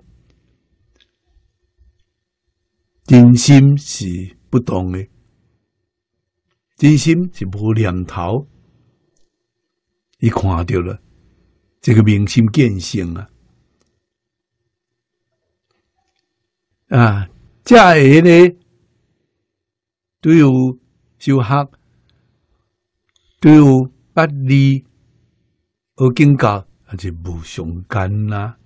真心是不动的，真心是无念头，你看掉了。这个明心见性啊！啊，这而呢，对有修学，对有不离而境界，啊是无相干啦。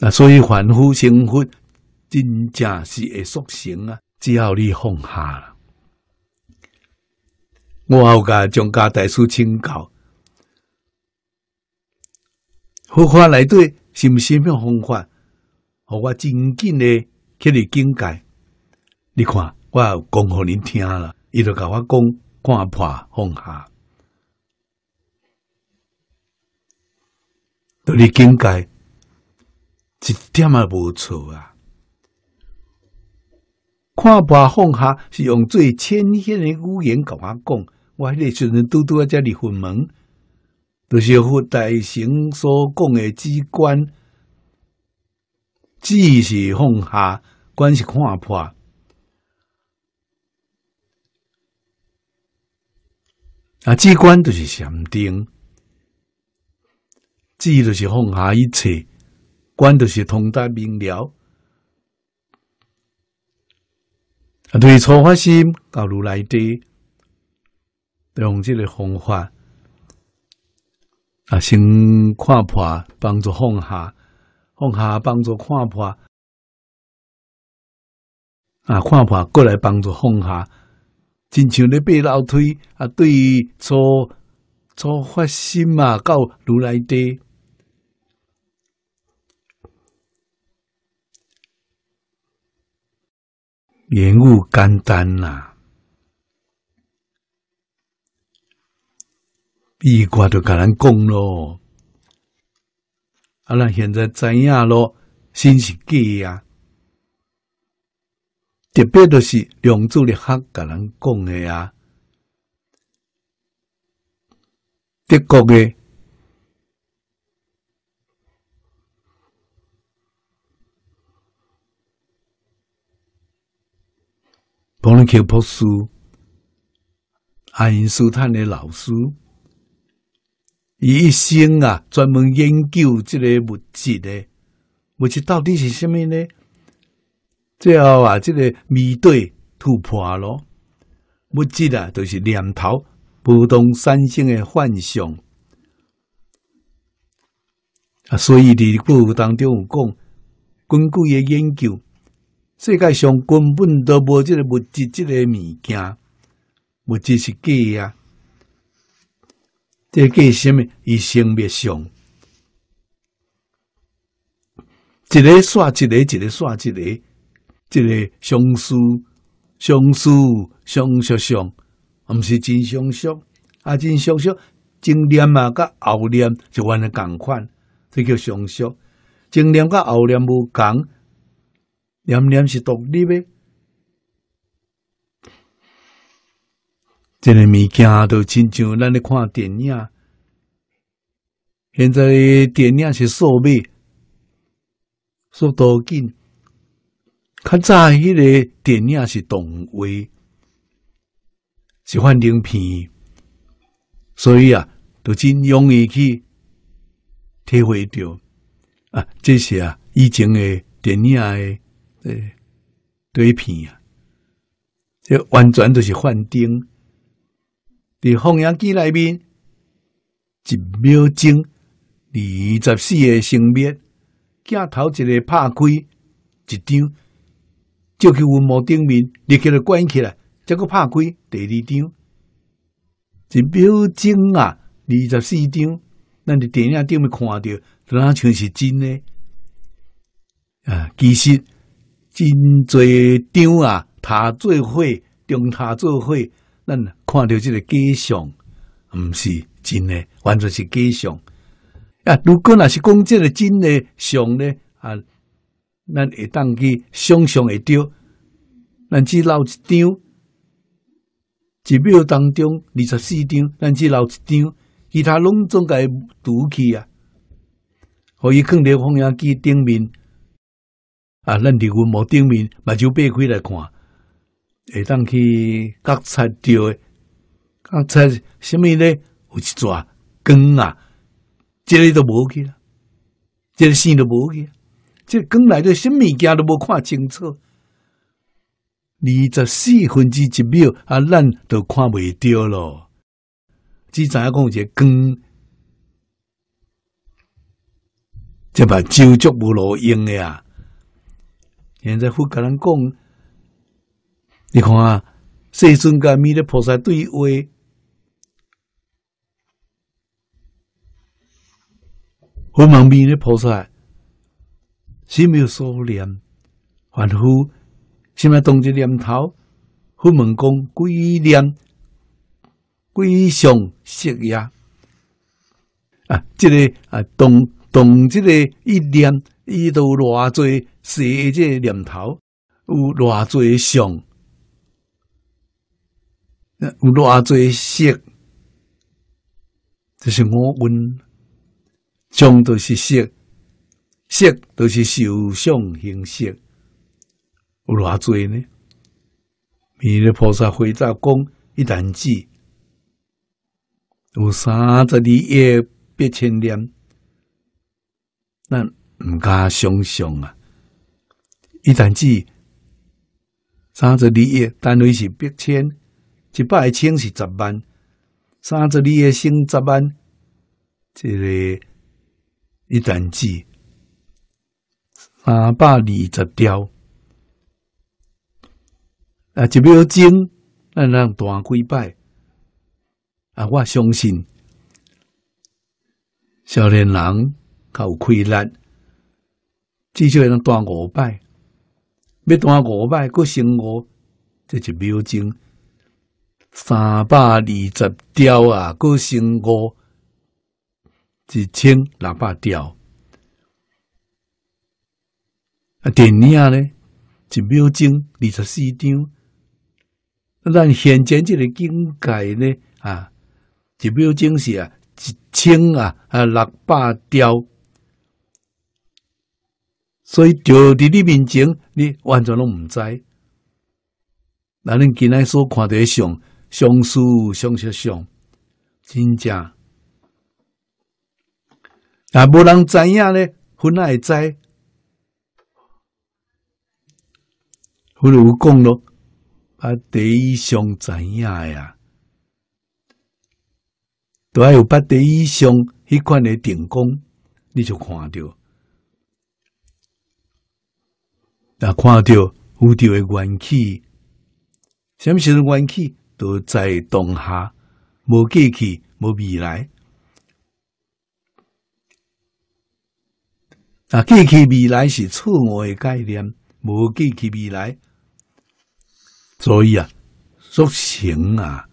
那所以，凡夫生活真正是会塑形啊！只要你放下。我有甲张家大师请教，佛法内底是不什么方法，互我紧紧的去境界。你看，我有讲互你听了，伊就甲我讲看破放下。你境界一点也无错啊！看破放下是用最浅显的语言甲我讲。我迄个时阵拄拄啊遮离婚门，就是佛大圣所讲诶，机关，只是放下，关是看破。啊，机关就是禅定，智就是放下一切，观就是通达明了。啊，对，初发心，到如来的。用这个方法，啊，先看破，帮助放下，放下帮助看破，啊，看破过来帮助放下，真像咧爬楼推啊，对于初初发心嘛，到如来的言语简单呐。八卦都甲人讲咯，啊！咱现在知影咯？心是假啊。特别就是两组的黑甲人讲的啊，德国的，伯伦克博士，爱因斯坦的老师。伊一生啊，专门研究即个物质的，物质到底是什么呢？最后啊，即个谜底突破咯。物质啊，就是念头波动产生的幻想啊。所以伫古当中有讲，根据伊研究，世界上根本都无即个物质，即个物件，物质是假啊。这个叫什么？以性灭相，一个刷一个，一个刷一个，一个相思，相思，相，毋是真相续，啊，真相续，正念啊，跟后念就完全共款，这叫相续，正念跟后念不共，念念是独立的。这个物件都亲像咱咧看电影，现在电影是速备，速度紧，较早迄的电影是动画，是幻灯片，所以啊，都真容易去体会到啊，这些啊以前的电影的诶对片啊，就完全都是幻灯。在放映机内面，一秒钟二十四个生灭镜头，一个拍开一张，照去云幕顶面立刻就关起来，再个拍开第二张，一秒钟啊，二十四张，咱伫电影顶面看到，当然像是真诶？啊，其实真侪张啊，他做火，中他做火，咱。看到即个假象，毋是真诶，完全是假象。啊，如果若是讲即个真诶上咧，啊，咱会当去想象会到，咱只留一张，一秒当中二十四张，咱只留一张，其他拢总该拄去啊。互伊放映机顶面，啊，咱伫阮模顶面，目睭掰开来看，会当去觉察着。诶。刚才什么呢？有一座梗啊，这里都无去啊，这里线都无去，这梗来的什么物件都无看清楚。二十四分之一秒啊，咱都看不到了。之前啊，讲个光，这把焦灼不路用的啊。现在佛跟人讲，你看啊，世尊跟弥勒菩萨对话。佛门面的菩萨是没有所念，凡夫什么动一念头，佛门讲鬼念、鬼想、邪呀！啊，这个啊，动动这个一念，伊都偌侪邪，这念头有偌侪相，有偌侪色，这是我问。种都是色，色都是受想行识，有偌多呢？弥勒菩萨回答讲：一弹子有三十二亿八千念，咱唔敢想象啊！一弹子三十二亿，单位是八千，一百千是十万，三十二亿乘十万，这个。一段指，三百二十条。啊！一秒钟，咱能断几摆？啊，我相信，少年人较有气力，至少能断五摆。要断五摆，佫成五，这一秒钟，三百二十条啊！佫成五。一千六百条啊！电影呢，一秒钟二十四张。咱现今这个境界呢啊，一秒钟是啊，一千啊啊六百条。所以，伫的面前，种，你完全拢唔知。那恁今日所看诶，相，相书相出相，真正那无人知影咧，无奈知？不如讲咯。啊，第一相知影呀，都还有把第一相迄款的定功，你就看到。那看到无掉的元气，什么时阵元气都在当下，无过去，无未来。啊，记起未来是错误的概念，无记起未来，所以啊，俗成啊，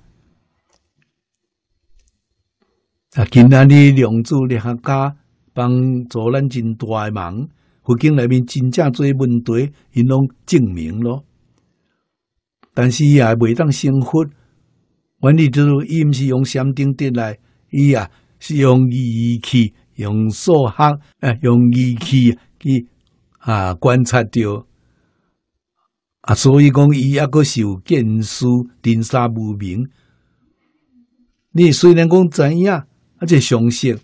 啊，今仔日两组两下家帮助咱真大诶忙，佛经内面真正多问题，因拢证明咯。但是伊也袂当生活，原理就伊毋是用闪顶电来，伊啊是用仪器。用数学，诶，用仪器去啊观察到啊，所以讲伊一个小件事，人沙无名。你虽然讲知影，而且相信，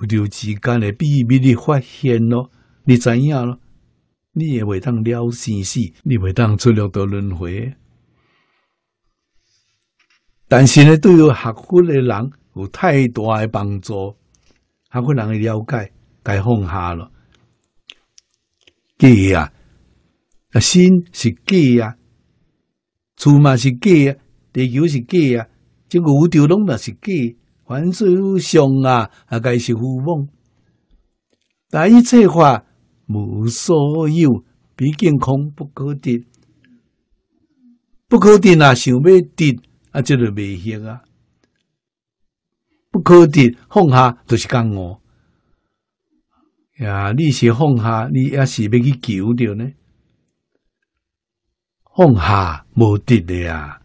有段之间来秘密的发现咯，你知影咯？你也袂当了生死，你袂当出了到轮回。但是呢，对有学佛的人有太大的帮助。他人诶，了解，该放下咯。假啊，啊心是假啊，厝嘛是假啊，地球是假啊，即个宇宙拢嘛是假。凡事想啊，啊该是虚梦。但一切话无所有，毕竟空不可得，不可得若想要得啊，这就未行啊。不高的放下就是刚哦呀！你是放下，你也是要去求掉呢？放下无得的呀！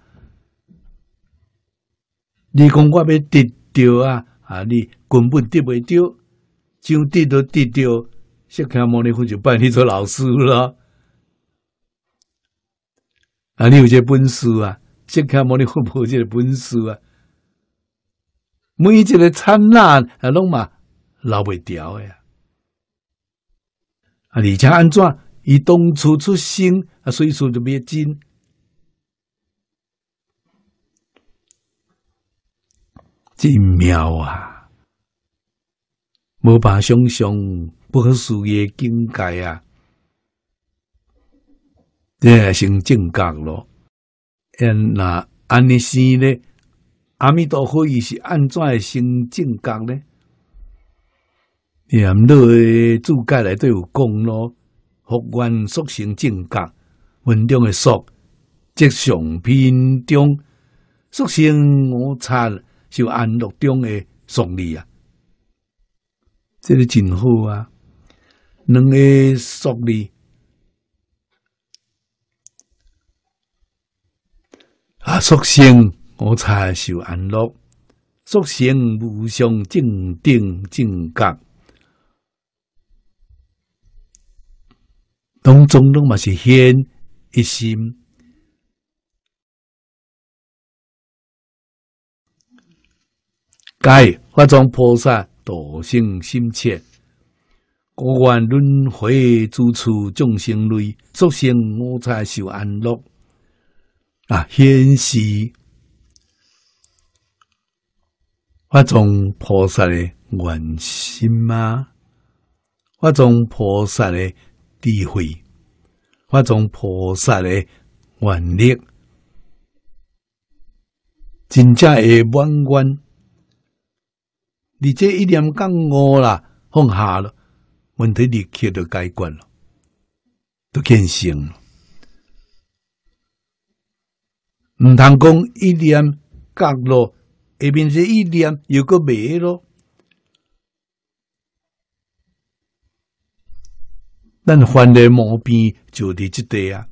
你讲我要得掉啊啊！你根本得不掉，就得都得到，释迦牟尼佛就拜你做老师了啊！你有这本事啊？释迦牟尼佛无这本事啊？每一个灿烂，啊，拢嘛留袂掉的啊，而且安怎，伊当初出生啊，岁数就袂真真妙啊！无法想象不思议的境界啊，也成正觉咯。因那安尼生咧，阿弥陀佛，意是安怎生境界呢？阿弥陀注解来底有讲咯，复原塑形进界，文中诶塑，即上品中，塑形，餐是就安乐中诶顺利啊，这个真好啊，两个顺利啊，塑形。五财受安乐，速行无上正定正觉，当中拢嘛是现一心，盖化中菩萨道心切，过完轮回之处，众生累速行五财修安乐啊，显示化种菩萨的愿心吗？化种菩萨的智慧，化种菩萨的愿力，真正的关关。你这一念刚恶啦，放下了，问题立刻就解决了，都见性了。唔通讲一点刚落。下面这一念有个灭咯，咱犯的毛病就在这点啊！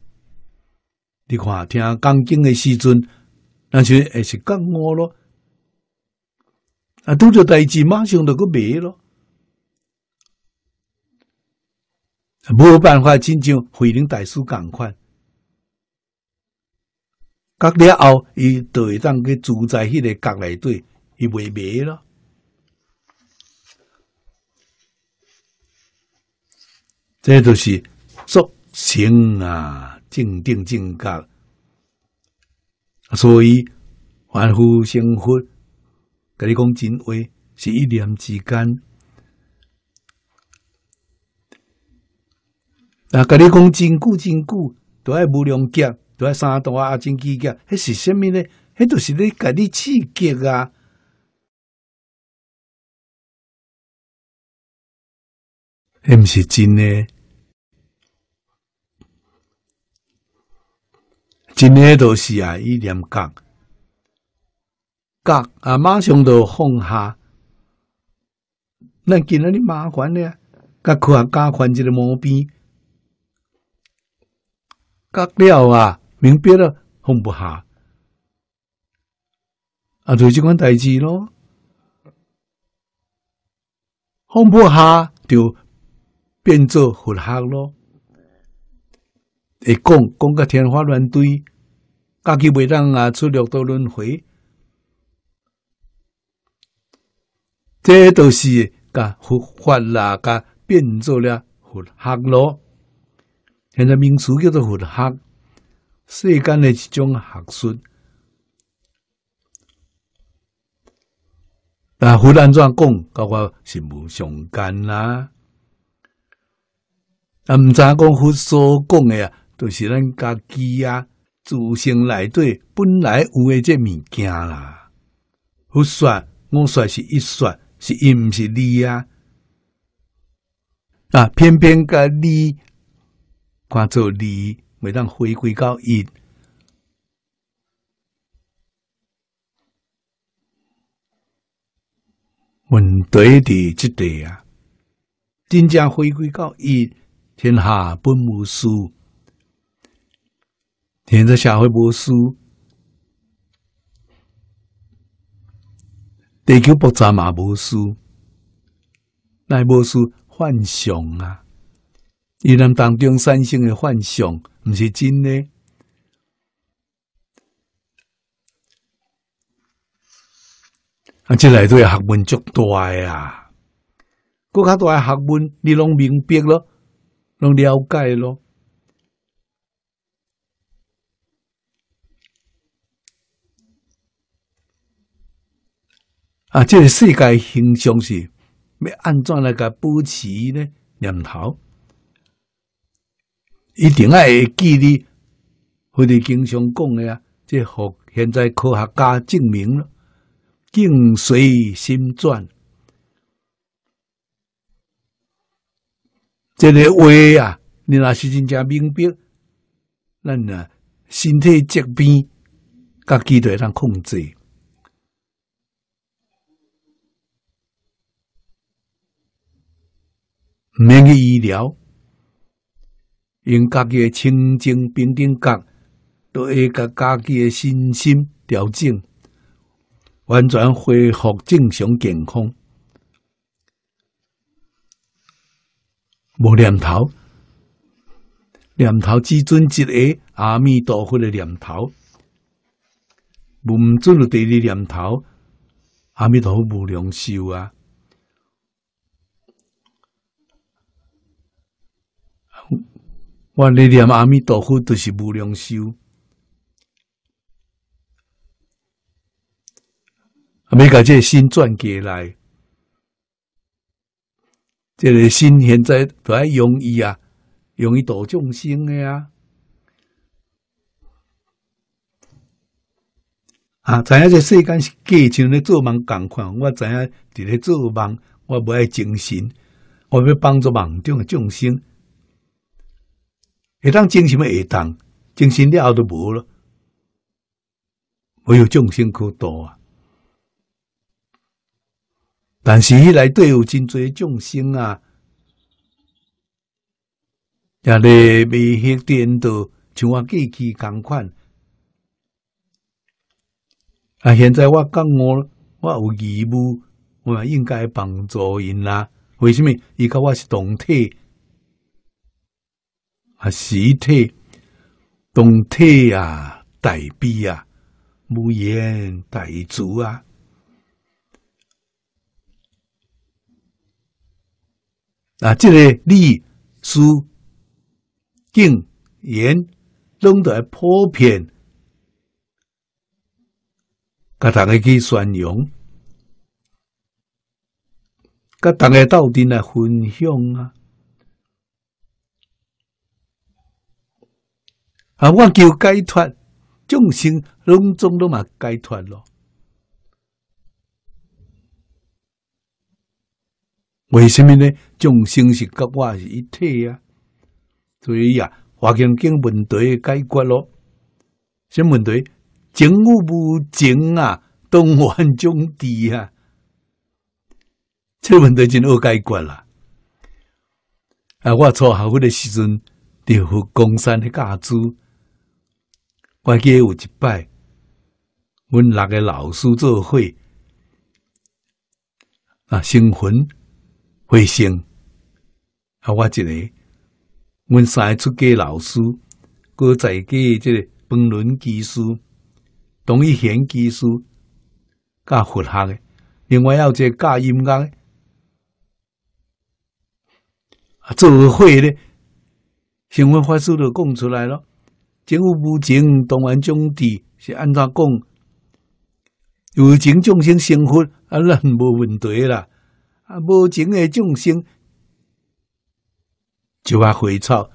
你看听钢敬的时阵，那就也是干我咯。啊，读着第字马上就个灭咯，无办法，亲像慧能大师更快。割了后，伊就会当去住在迄个角内底伊袂迷咯。这著是作性啊，静定静觉。所以反复生活，甲你讲真话，是一念之间。那甲你讲真久真久，都爱无量劫。都爱三多啊，真机甲，迄是虾米呢？迄著是咧甲你刺激啊！迄毋是真诶，真诶著是啊，伊念讲讲啊，马上著放下。咱今仔日麻烦咧，甲看加看一个毛病，割了啊！明白了，放不下啊，就这款代志咯。放不下就变作活黑咯。一讲讲个天花乱坠，家己袂当啊，出六道轮回，这都是噶佛法啦，甲变作了活黑咯。现在名词叫做佛学。世间的一种学术，啊，佛安怎讲？甲我是无相干啦，啊，毋知讲佛所讲诶啊，都是咱家己啊，自性内底本来有诶这物件啦。佛说，我说是一说，是因是你啊。啊，偏偏甲你，看做你。未当回归到一，问题的即地啊，真正回归到一，天下本无事，天在下会无事，地球爆炸嘛无事，乃无事幻想啊。伊人当中产生的幻想，毋是真嘞。啊，即来对学问足大啊！国较大诶学问，你拢明白咯，拢了解咯。啊，即个世界形象是要安怎来甲保持呢念头？一定爱会记哩，或者经常讲的啊，这和现在科学家证明了，境随心转，这些话啊，你若是真正明白，咱啊身体疾病，噶几多能控制，免去医疗。用家己诶清净平等觉，会甲家己诶身心调整，完全恢复正常健康。无念头，念头只准一阿弥陀佛诶念头，毋准第二念头，阿弥陀佛无良寿啊！我你念阿弥陀佛都是无良修，阿弥伽这心转过来，这个心现在在用意啊，用意度众生的啊。啊，知影这世间是假，像咧做梦共款，我知影伫咧做梦，我无爱精神，我要帮助梦中的众生。迄当精神会一当精神了都无了，没有众生可度啊。但是内底有真侪众生啊，也咧未去颠倒，像我过去同款。啊，现在我讲我，我有义务，我应该帮助因啦。为什么？伊甲我是同体。啊，西体动体啊，代埔啊，木言代足啊，啊，这个历史、经言拢都系普遍，甲大家去宣扬，甲大家斗阵来分享啊。啊！我求解脱，众生拢总都嘛解脱咯。为什么呢？众生是跟我是一体啊，所以呀，环经问题解决咯。什么问题？政务无情啊，东汉中地啊，这问题真好解决啦。啊！我初学会的时阵，就和江山一家子。我记有一摆，阮六个老师做会，啊，星魂会星，啊，我一个，阮三个出家老师，各在给这本轮技术，董一贤技术加佛学的，另外还有这教音乐，啊，做会咧，新闻法师都供出来了。政府无情当员种地是安怎讲？有情众生生活，啊，咱无问题啦。啊，无情的众生就啊灰草，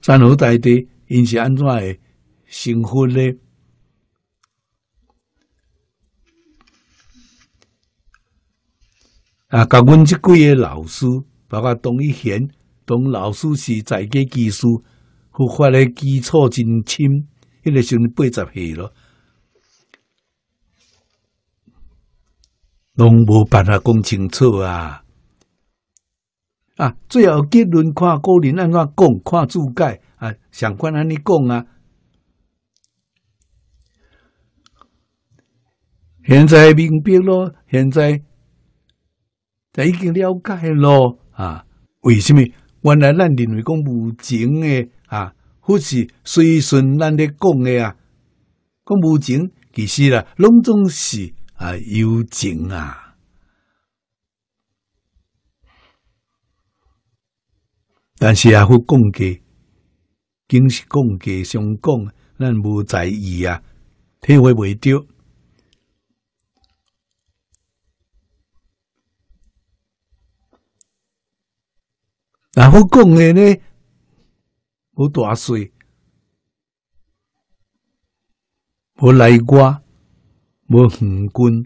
山头大地，因是安怎的生活呢？啊，甲阮即几个老师，包括董一贤，董老师是在家技师。佛法的基础真深，迄个时八十岁咯，拢无办法讲清楚啊！啊，最后结论看个人安怎讲，看注解啊，相关安尼讲啊。现在明白咯，现在就已经了解咯啊。为什么？原来咱认为讲无情诶。或是随顺咱咧讲诶啊，讲无情，其实啦，拢总是啊友情啊，但是啊，佛讲过，经是讲过相讲，咱无在意啊，体会袂到。啊，副讲的呢？无大岁，无内瓜，无横棍。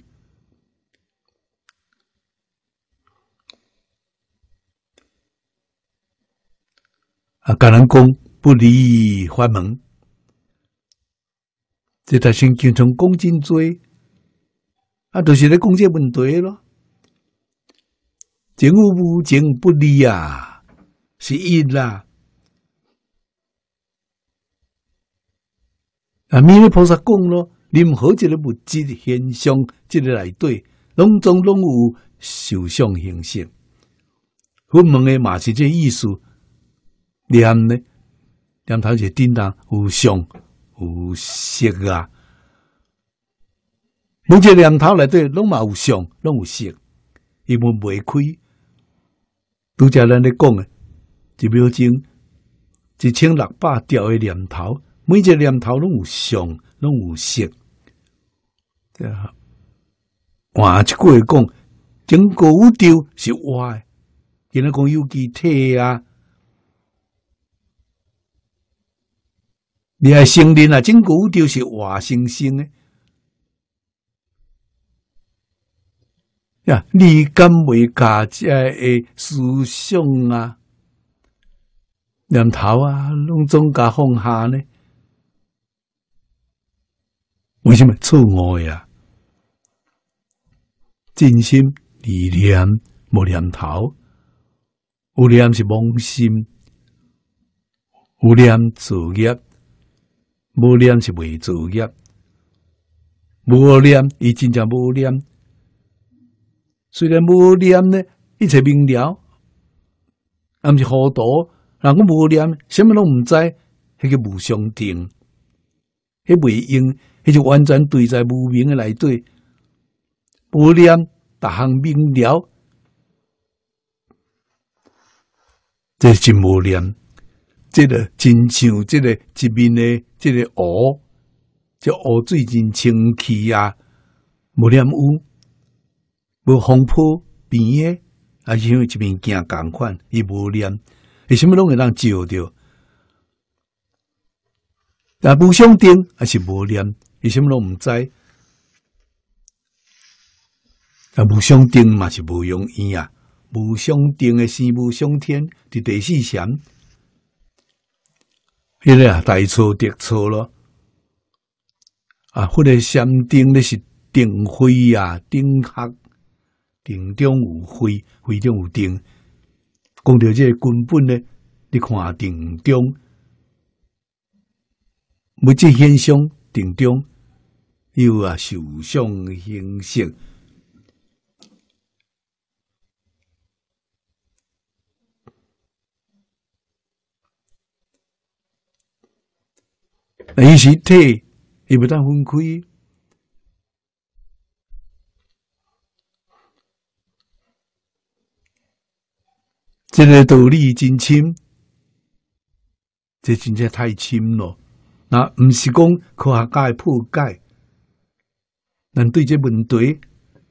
啊，甲人讲不离法门，这台先变成讲真做，啊，就是咧恭敬问题咯。正无正不离啊，是因啦。啊！弥勒菩萨讲咯，任何一个物质现象，一个内底拢总拢有受相形成。我们诶，嘛是即个意思。念呢，念头是叮当有相有色啊。每一个念头内底拢嘛有相，拢有色，伊无袂开。拄则咱咧讲诶，一秒钟一千六百条诶念头。每只念头拢有相，拢有色。对啊，话句讲，整个宇宙是我的，今家讲有机体啊？你系生灵啊？整个宇宙是活生生诶。呀，你敢未加这诶思想啊？念头啊，拢总加放下呢？为什么错误呀？真心、利念、无念头，有念是妄心，有念造业，无念是未造业，无念伊真正无念。虽然无念呢，一切明了，毋是糊涂。人讲无念，什么拢唔知，迄个无相定，迄未用。迄就完全堆在无名诶内底，无念，逐项明了，这真无念，这个真像这个一面的这个湖，这湖水真清气啊，无念污，无风波变，还是因为一面见感款，伊无念，伊什么拢会人照着？但无相定，还是无念。伊什么拢唔知？啊，无相定嘛是无容易啊！无相定诶是无相天伫第四层，因个啊大错特错咯。啊，或者相定咧是定灰啊，定黑，定中有灰，灰中有定。讲到即个根本咧，你看定中，无即现象定中。又啊，受伤、形形，那一时退，不当分开。这个道理真深，这真直太深了。那不是讲，靠下的破解，咱对这问题，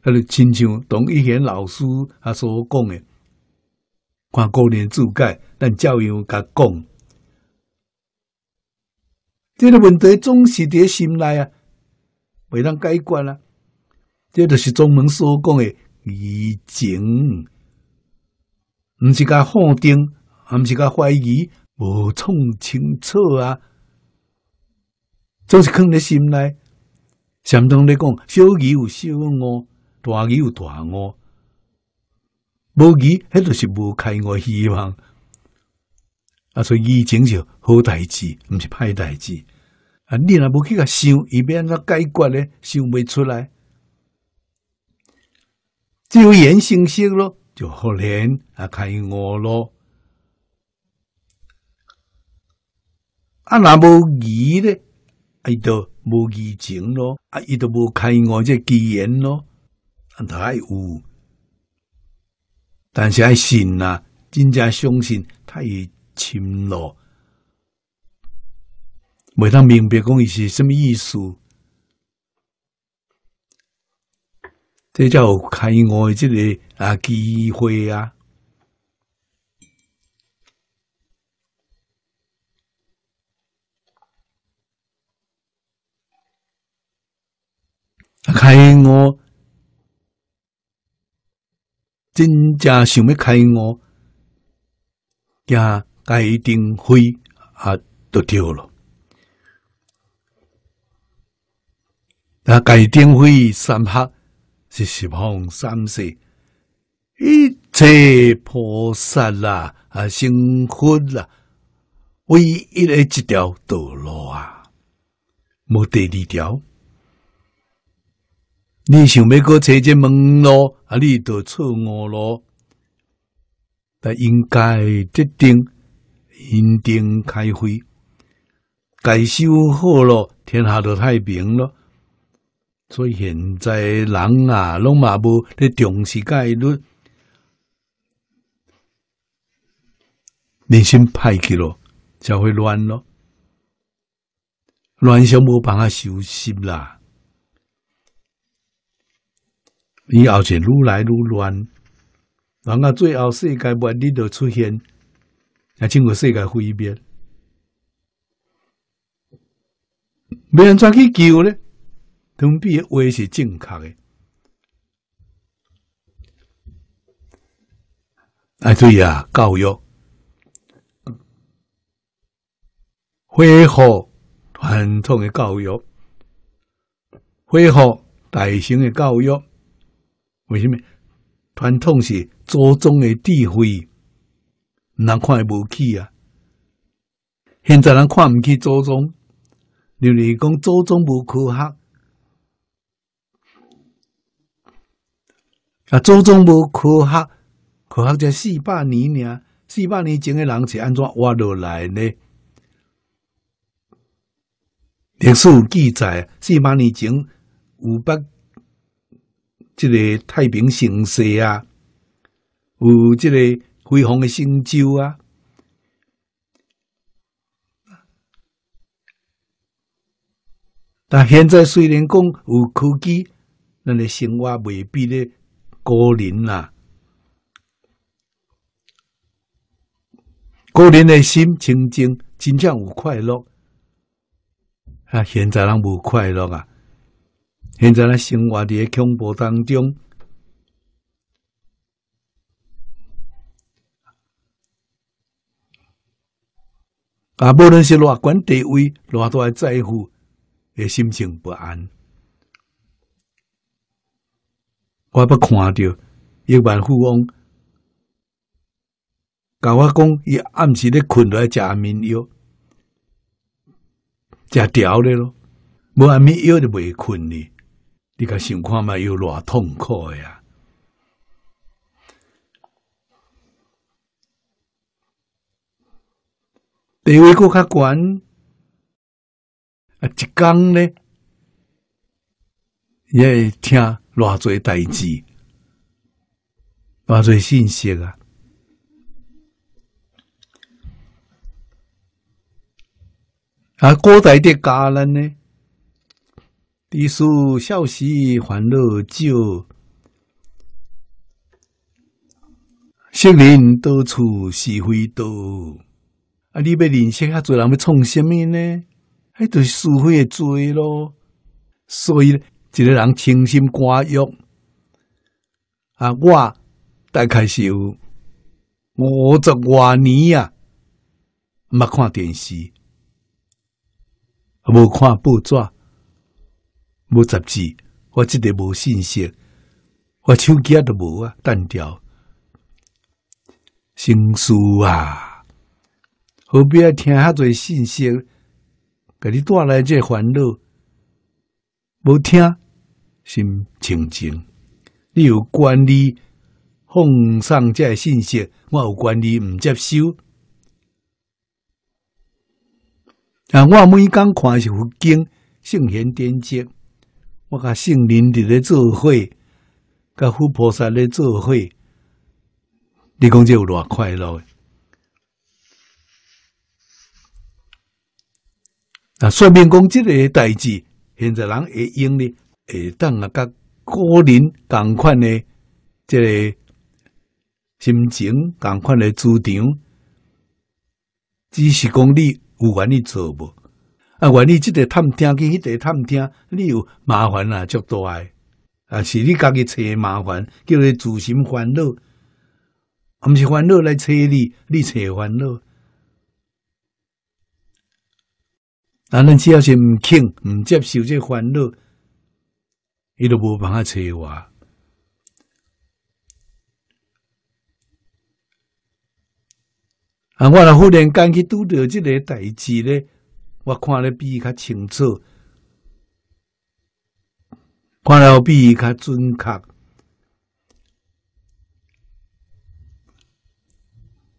迄是亲像唐一贤老师啊所讲的，看个人自解，咱照样甲讲。这个问题总是伫心内啊，袂当解决啊。这就是中文所讲的疑情，毋是甲否定，毋是甲怀疑，无从清楚啊，总是藏伫心内。相当于讲，小鱼有小我，大鱼有大我。无鱼，迄就是无开我希望。啊，所以以前是好代志，毋是歹代志。啊，你若无去甲想，伊要安怎解决咧，想未出来，只有言行势咯，就可怜啊开我咯。啊，若无鱼咧，啊、都。无义情咯，啊，伊都无开外即个机缘咯，啊系有，但是系信啊，真正相信，太深咯，未当明白讲伊是什么意思，即叫有开外即个啊机会啊。开我，真正想要开我，惊该定顶啊都丢了。那该定顶三怕是十方三世一切菩萨啦啊，圣佛啦，唯一的一条道路啊，没得二条。你想欲搁找接门咯，啊！你都错我咯，但应该决定一定开会，该修好了，天下都太平了。所以现在人啊，拢嘛无咧重视概率，人心歹去咯，才会乱咯，乱想无办法休息啦。以后是愈来愈乱，然后最后世界末日就出现，也经过世界毁灭，没人再去救了。同的话是正确的。啊，注意啊，教育，恢复传统的教育，恢复大型的教育。为什么传统是祖宗的智慧？人看不起啊！现在人看不起祖宗，你讲祖宗无科学啊？祖宗无科学，科学才四百年呢。四百年前的人是安怎活落来呢？历史记载，四百年前有北。即个太平盛世啊，有即个辉煌的神州啊。但现在虽然讲有科技，咱哋生活未必咧高人啦，高人的心清净，真正有快乐啊。现在人无快乐啊。现在咧，生活伫个恐怖当中，啊，无论是偌悬地位，偌大诶在乎，诶心情不安。我还不看着亿万富翁，甲我讲伊暗时咧困来食眠药，食吊咧咯，无安眠药就袂困咧。你甲想看嘛，有偌痛苦呀！地位够悬，啊，一讲呢，也听偌侪代志，偌侪信息啊！啊，古代的家人呢？地疏笑时欢乐少，心灵到处是非多。啊！你要认识啊，侪人要创什么呢？迄就是社会的罪咯。所以一个人清心寡欲啊，我大概是有五十外年啊，毋捌看电视，无看报纸。无杂志，我即个无信息，我手机都无啊，单调，心疏啊，何必要听遐侪信息，给你带来这烦恼？无听，心清净。你有管理，奉上这信息，我有管理，唔接收。啊，我每天看是佛经、圣贤典籍。我甲圣林伫咧做会，甲佛菩萨咧做会，你讲这有偌快乐？那说明讲这个代志，现在人会用呢，会当啊，甲个人同款呢，这心情同款的主场，只是讲你有愿意做不？啊！愿你即个贪听，跟那个贪听，你又麻烦啊，足大诶。啊，是你家己找麻烦，叫做自寻烦恼。毋、们是烦恼来找你，你找烦恼。啊，咱只要是毋肯、毋接受这烦恼，伊都无办法找我。啊！我若忽然间去拄着即个代志咧。我看得比伊较清楚，看了比伊较准确。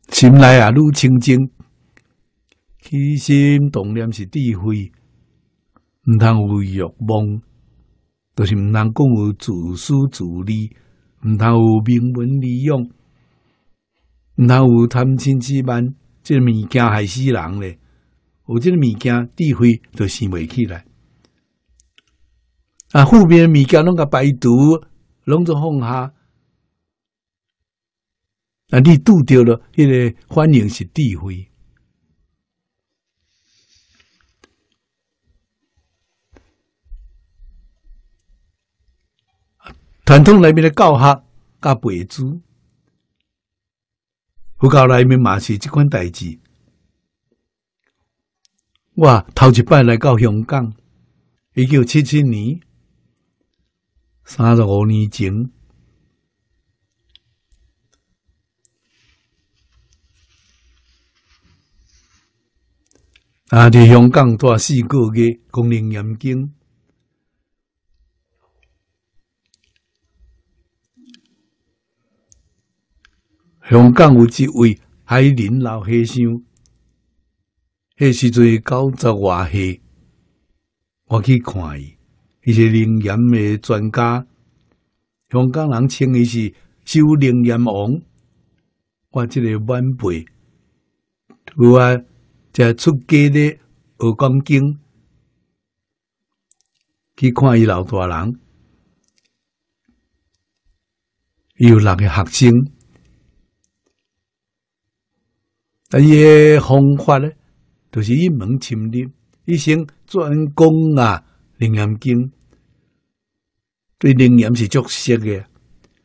心内啊，如清净，起心动念是智慧，唔通有欲望，就是唔通讲有自私自利，唔通有名闻利养，唔通有贪嗔痴慢，这物件害死人嘞。无即个物件智慧都生袂起来啊！面诶物件拢甲排毒，拢做放下，啊，你拄着了，迄个反应是智慧。传统内面的教学甲背书，佛教内面嘛是即款代志。我头一摆来到香港，一九七七年，三十五年前。啊，在香港住四个月，功能严五。香港有一位海林老和尚，迄时阵九十话岁，我去看伊，伊是灵岩的专家。香港人称伊是“修灵岩王”，我即个晚辈，有啊在出家咧学讲经，去看伊老大人，有六个学生，但伊方法咧。就是一门深入，一些专攻啊楞严经，对楞严》是作色嘅。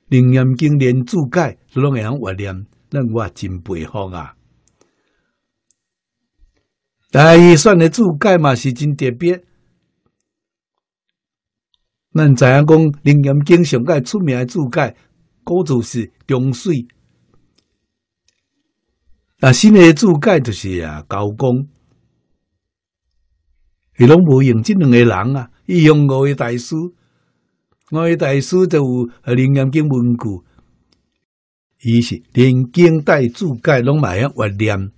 楞严经连注解拢会人怀念，那我真佩服啊。但伊算嘅注解嘛是真特别。咱知影讲楞严经上界出名嘅注解，古住是钟水，啊，新嘅注解就是啊高公。伊拢无用，即两个人啊！伊用五位大师，五位大师就零严经文具，伊是连经带注解，拢咪样滑念。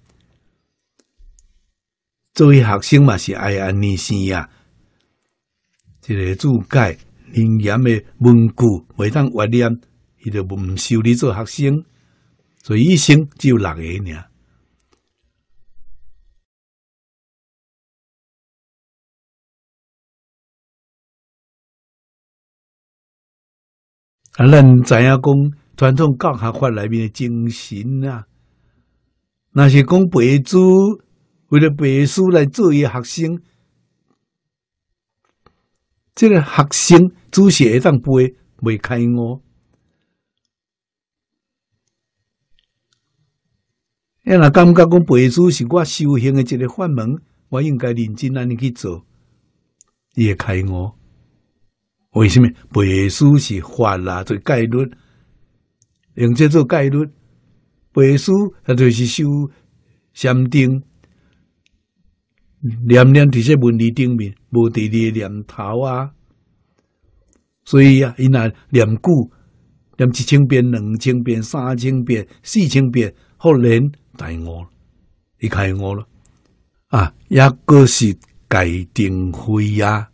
作为学生嘛，是爱安尼先啊，一个注解零严嘅文具，未当滑念，伊就毋收你做学生。所以一生只有六个尔。啊，咱知影讲传统教学法内面的精神啊？那是讲白书，为了白书来作业学生，这个学生做写会当背，未开我。哎，若感觉讲背书是我修行的一个法门，我应该认真安尼去做，伊也开我。为什么背书是法啦？这概率用即做概率。背书那就是修禅定，念念伫些文字顶面无伫力念头啊。所以啊，伊那念久，念一千遍、两千遍、三千遍、四千遍，可能带我，伊开我了啊！抑个是界定会呀。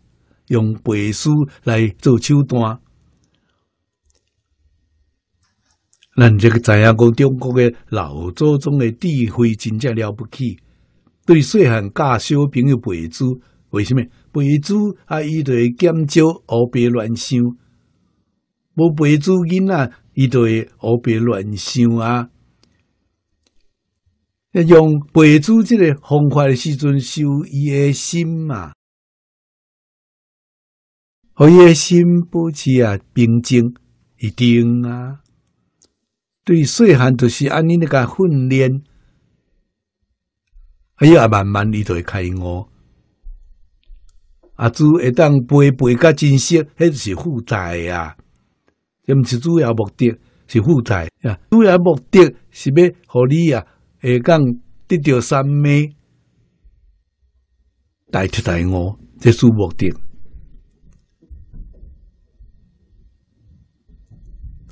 用白书来做手段，咱即个知影讲，中国嘅老祖宗嘅智慧真正了不起。对细汉教小朋友背书，为什么背书啊？伊会减少胡编乱想，无背书囡仔伊会胡编乱想啊。用背书这个方法嘅时阵，修伊嘅心嘛。和伊诶心保持啊平静，一定啊。对细汉著是安尼咧甲训练，啊伊也慢慢伊著会开悟。啊，只会当陪陪甲珍惜，迄是负债啊。即毋是主要目的，是富才。主要目的是要互你啊，会讲得到三昧，大彻大悟，即四目的。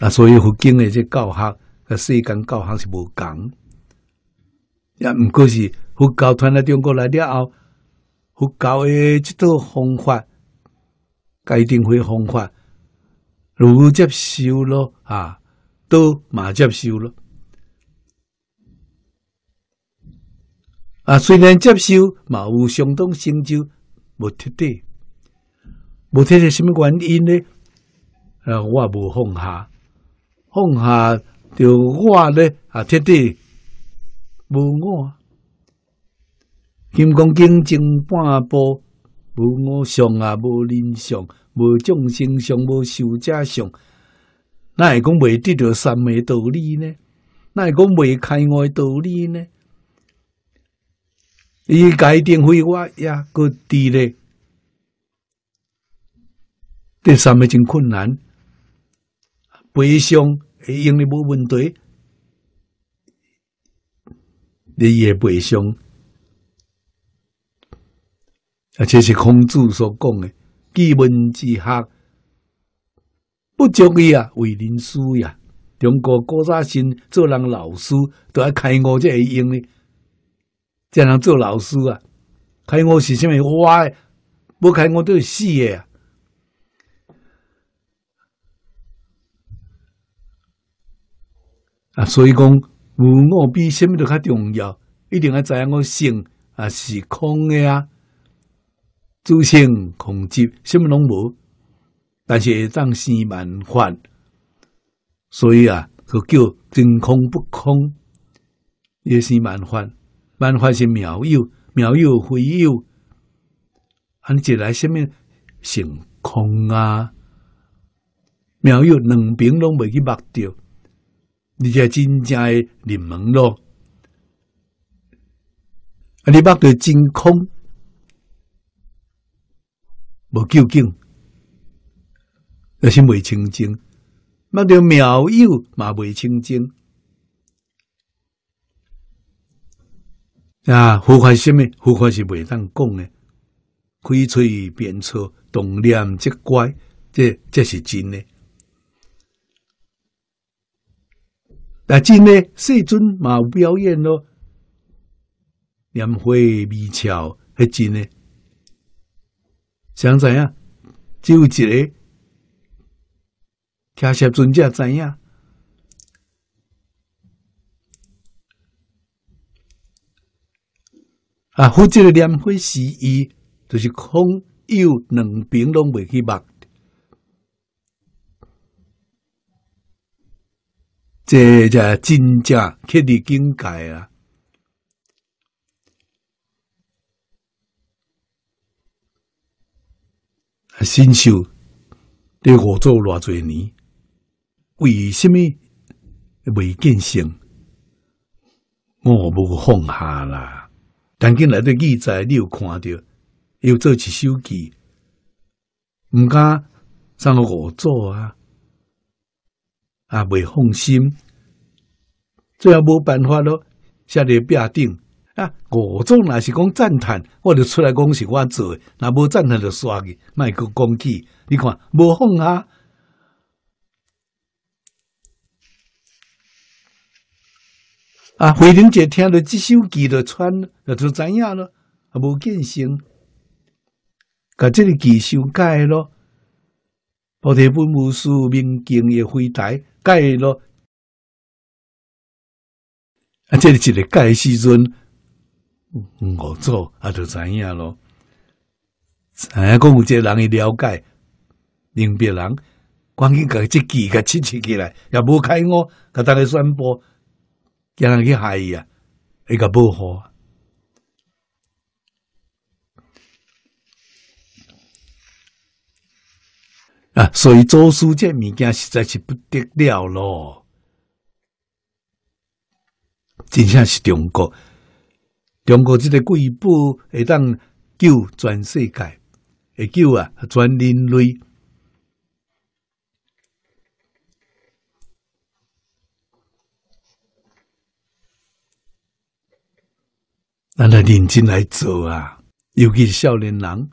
那所以佛经的即教学和世间教学是无同，也毋过是佛教传到中国来了后，佛教的即套方法、戒定慧方法，如接受咯，啊都嘛接受咯。啊虽然接受，有相当成就，无彻底，无彻底，什么原因呢？啊我无放下。放下就我咧啊！彻底无我，金刚经前半部无我相啊，无人相，无众生相，无寿者相。那会讲未得到三昧道理呢？那会讲未开悟道理呢？伊改定非我呀？个地咧，得三昧真困难。悲伤会用的无问题，你也悲伤，啊，这是孔子所讲的“记文之学”，不足以啊为人师呀。中国古早先做人老师都要开悟才会用呢，才能做老师啊。开悟是什么？哇，不开悟都是死爷啊。啊，所以讲无我比什么都较重要，一定要知影我性啊是空的啊，诸性空寂，什么拢无，但是会当生万法，所以啊，佮叫真空不空，也是万法，万法是妙有，妙有非有，安起来甚物？性空啊，妙有两边拢袂去目掉。你且真正的入门咯，啊，你陀的真空无究竟，那是未清净，阿弥陀妙有嘛未清净。啊，何况什么？何况是未当讲的，开吹便错，动念即乖，这这是真的。那真呢？世尊嘛有表演咯，莲花微笑迄真呢。想怎样？只有一个，哪些尊者知影？啊，佛这个莲花示伊就是空有两平拢未去抹。这就真正去离境界啊！新秀在五座偌侪年，为什么未见成？我无放下啦。但今来的记载，你有看到，又做起手机，唔敢上五座啊！啊，未放心，最后无办法咯，下日壁顶啊。我总若是讲赞叹，我就出来讲是我做的，若无赞叹就刷去，卖去讲起。你看，无放啊！啊，慧玲姐听了这首歌的穿，就怎样了？无见性，噶这个几修改咯。菩提本无树，明镜也非台。解咯。啊，这是一个解时阵，我做啊，就怎样咯？哎，讲有这人以了解，令别人赶紧个这记甲积切起来，也不开我，甲大个宣布，叫人去害伊啊，一个不好。啊，所以做书这物件实在是不得了喽！真正是中国，中国这个瑰宝会当救全世界，会救啊全人类，咱来认真来做啊，尤其是少年人。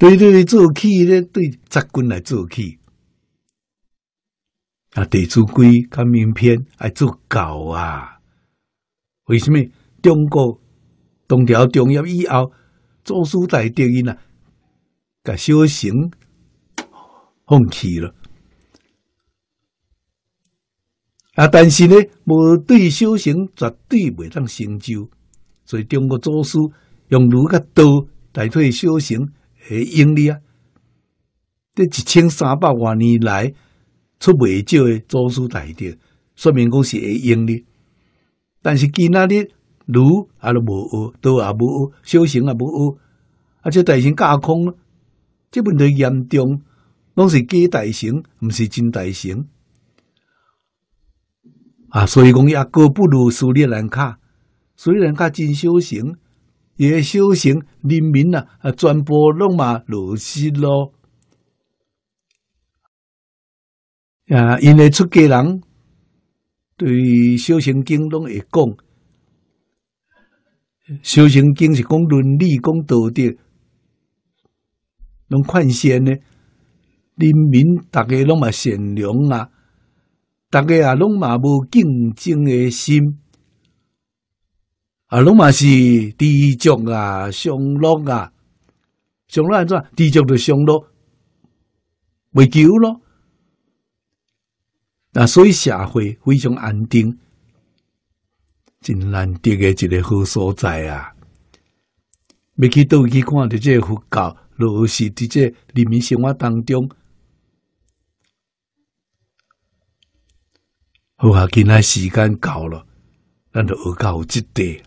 对对，对，做起咧，对扎军来做起。啊，地主规看名片，爱做狗啊？为什么中国东条中央以后，祖师大定因啊，甲小行放弃了。啊，但是呢，无对小行绝对袂当成就，所以中国祖师用儒甲道代替小行。诶，盈利啊！这一千三百万年来出未少诶祖师大德，说明讲是会盈利。但是今仔日如啊都无学，都啊无恶，修行啊无学，啊且大神架空，这问题严重，拢是假大神，毋是真大神啊！所以讲也过不如苏里兰卡，苏里兰卡真修行。伊诶修行，人民啊，全部拢嘛落实咯。啊，因为出家人对修行经拢会讲，修行经是讲伦理、讲道德，拢宽善呢。人民大家拢嘛善良啊，大家啊拢嘛无竞争诶心。啊，拢嘛是地藏啊，上落啊，上落安怎？地藏就上落，未求咯。那所以社会非常安定，真难得个一个好所在啊！未去倒去看到这佛教，落实伫这人民生活当中。好，啊，今仔时间到了，咱就学到即地。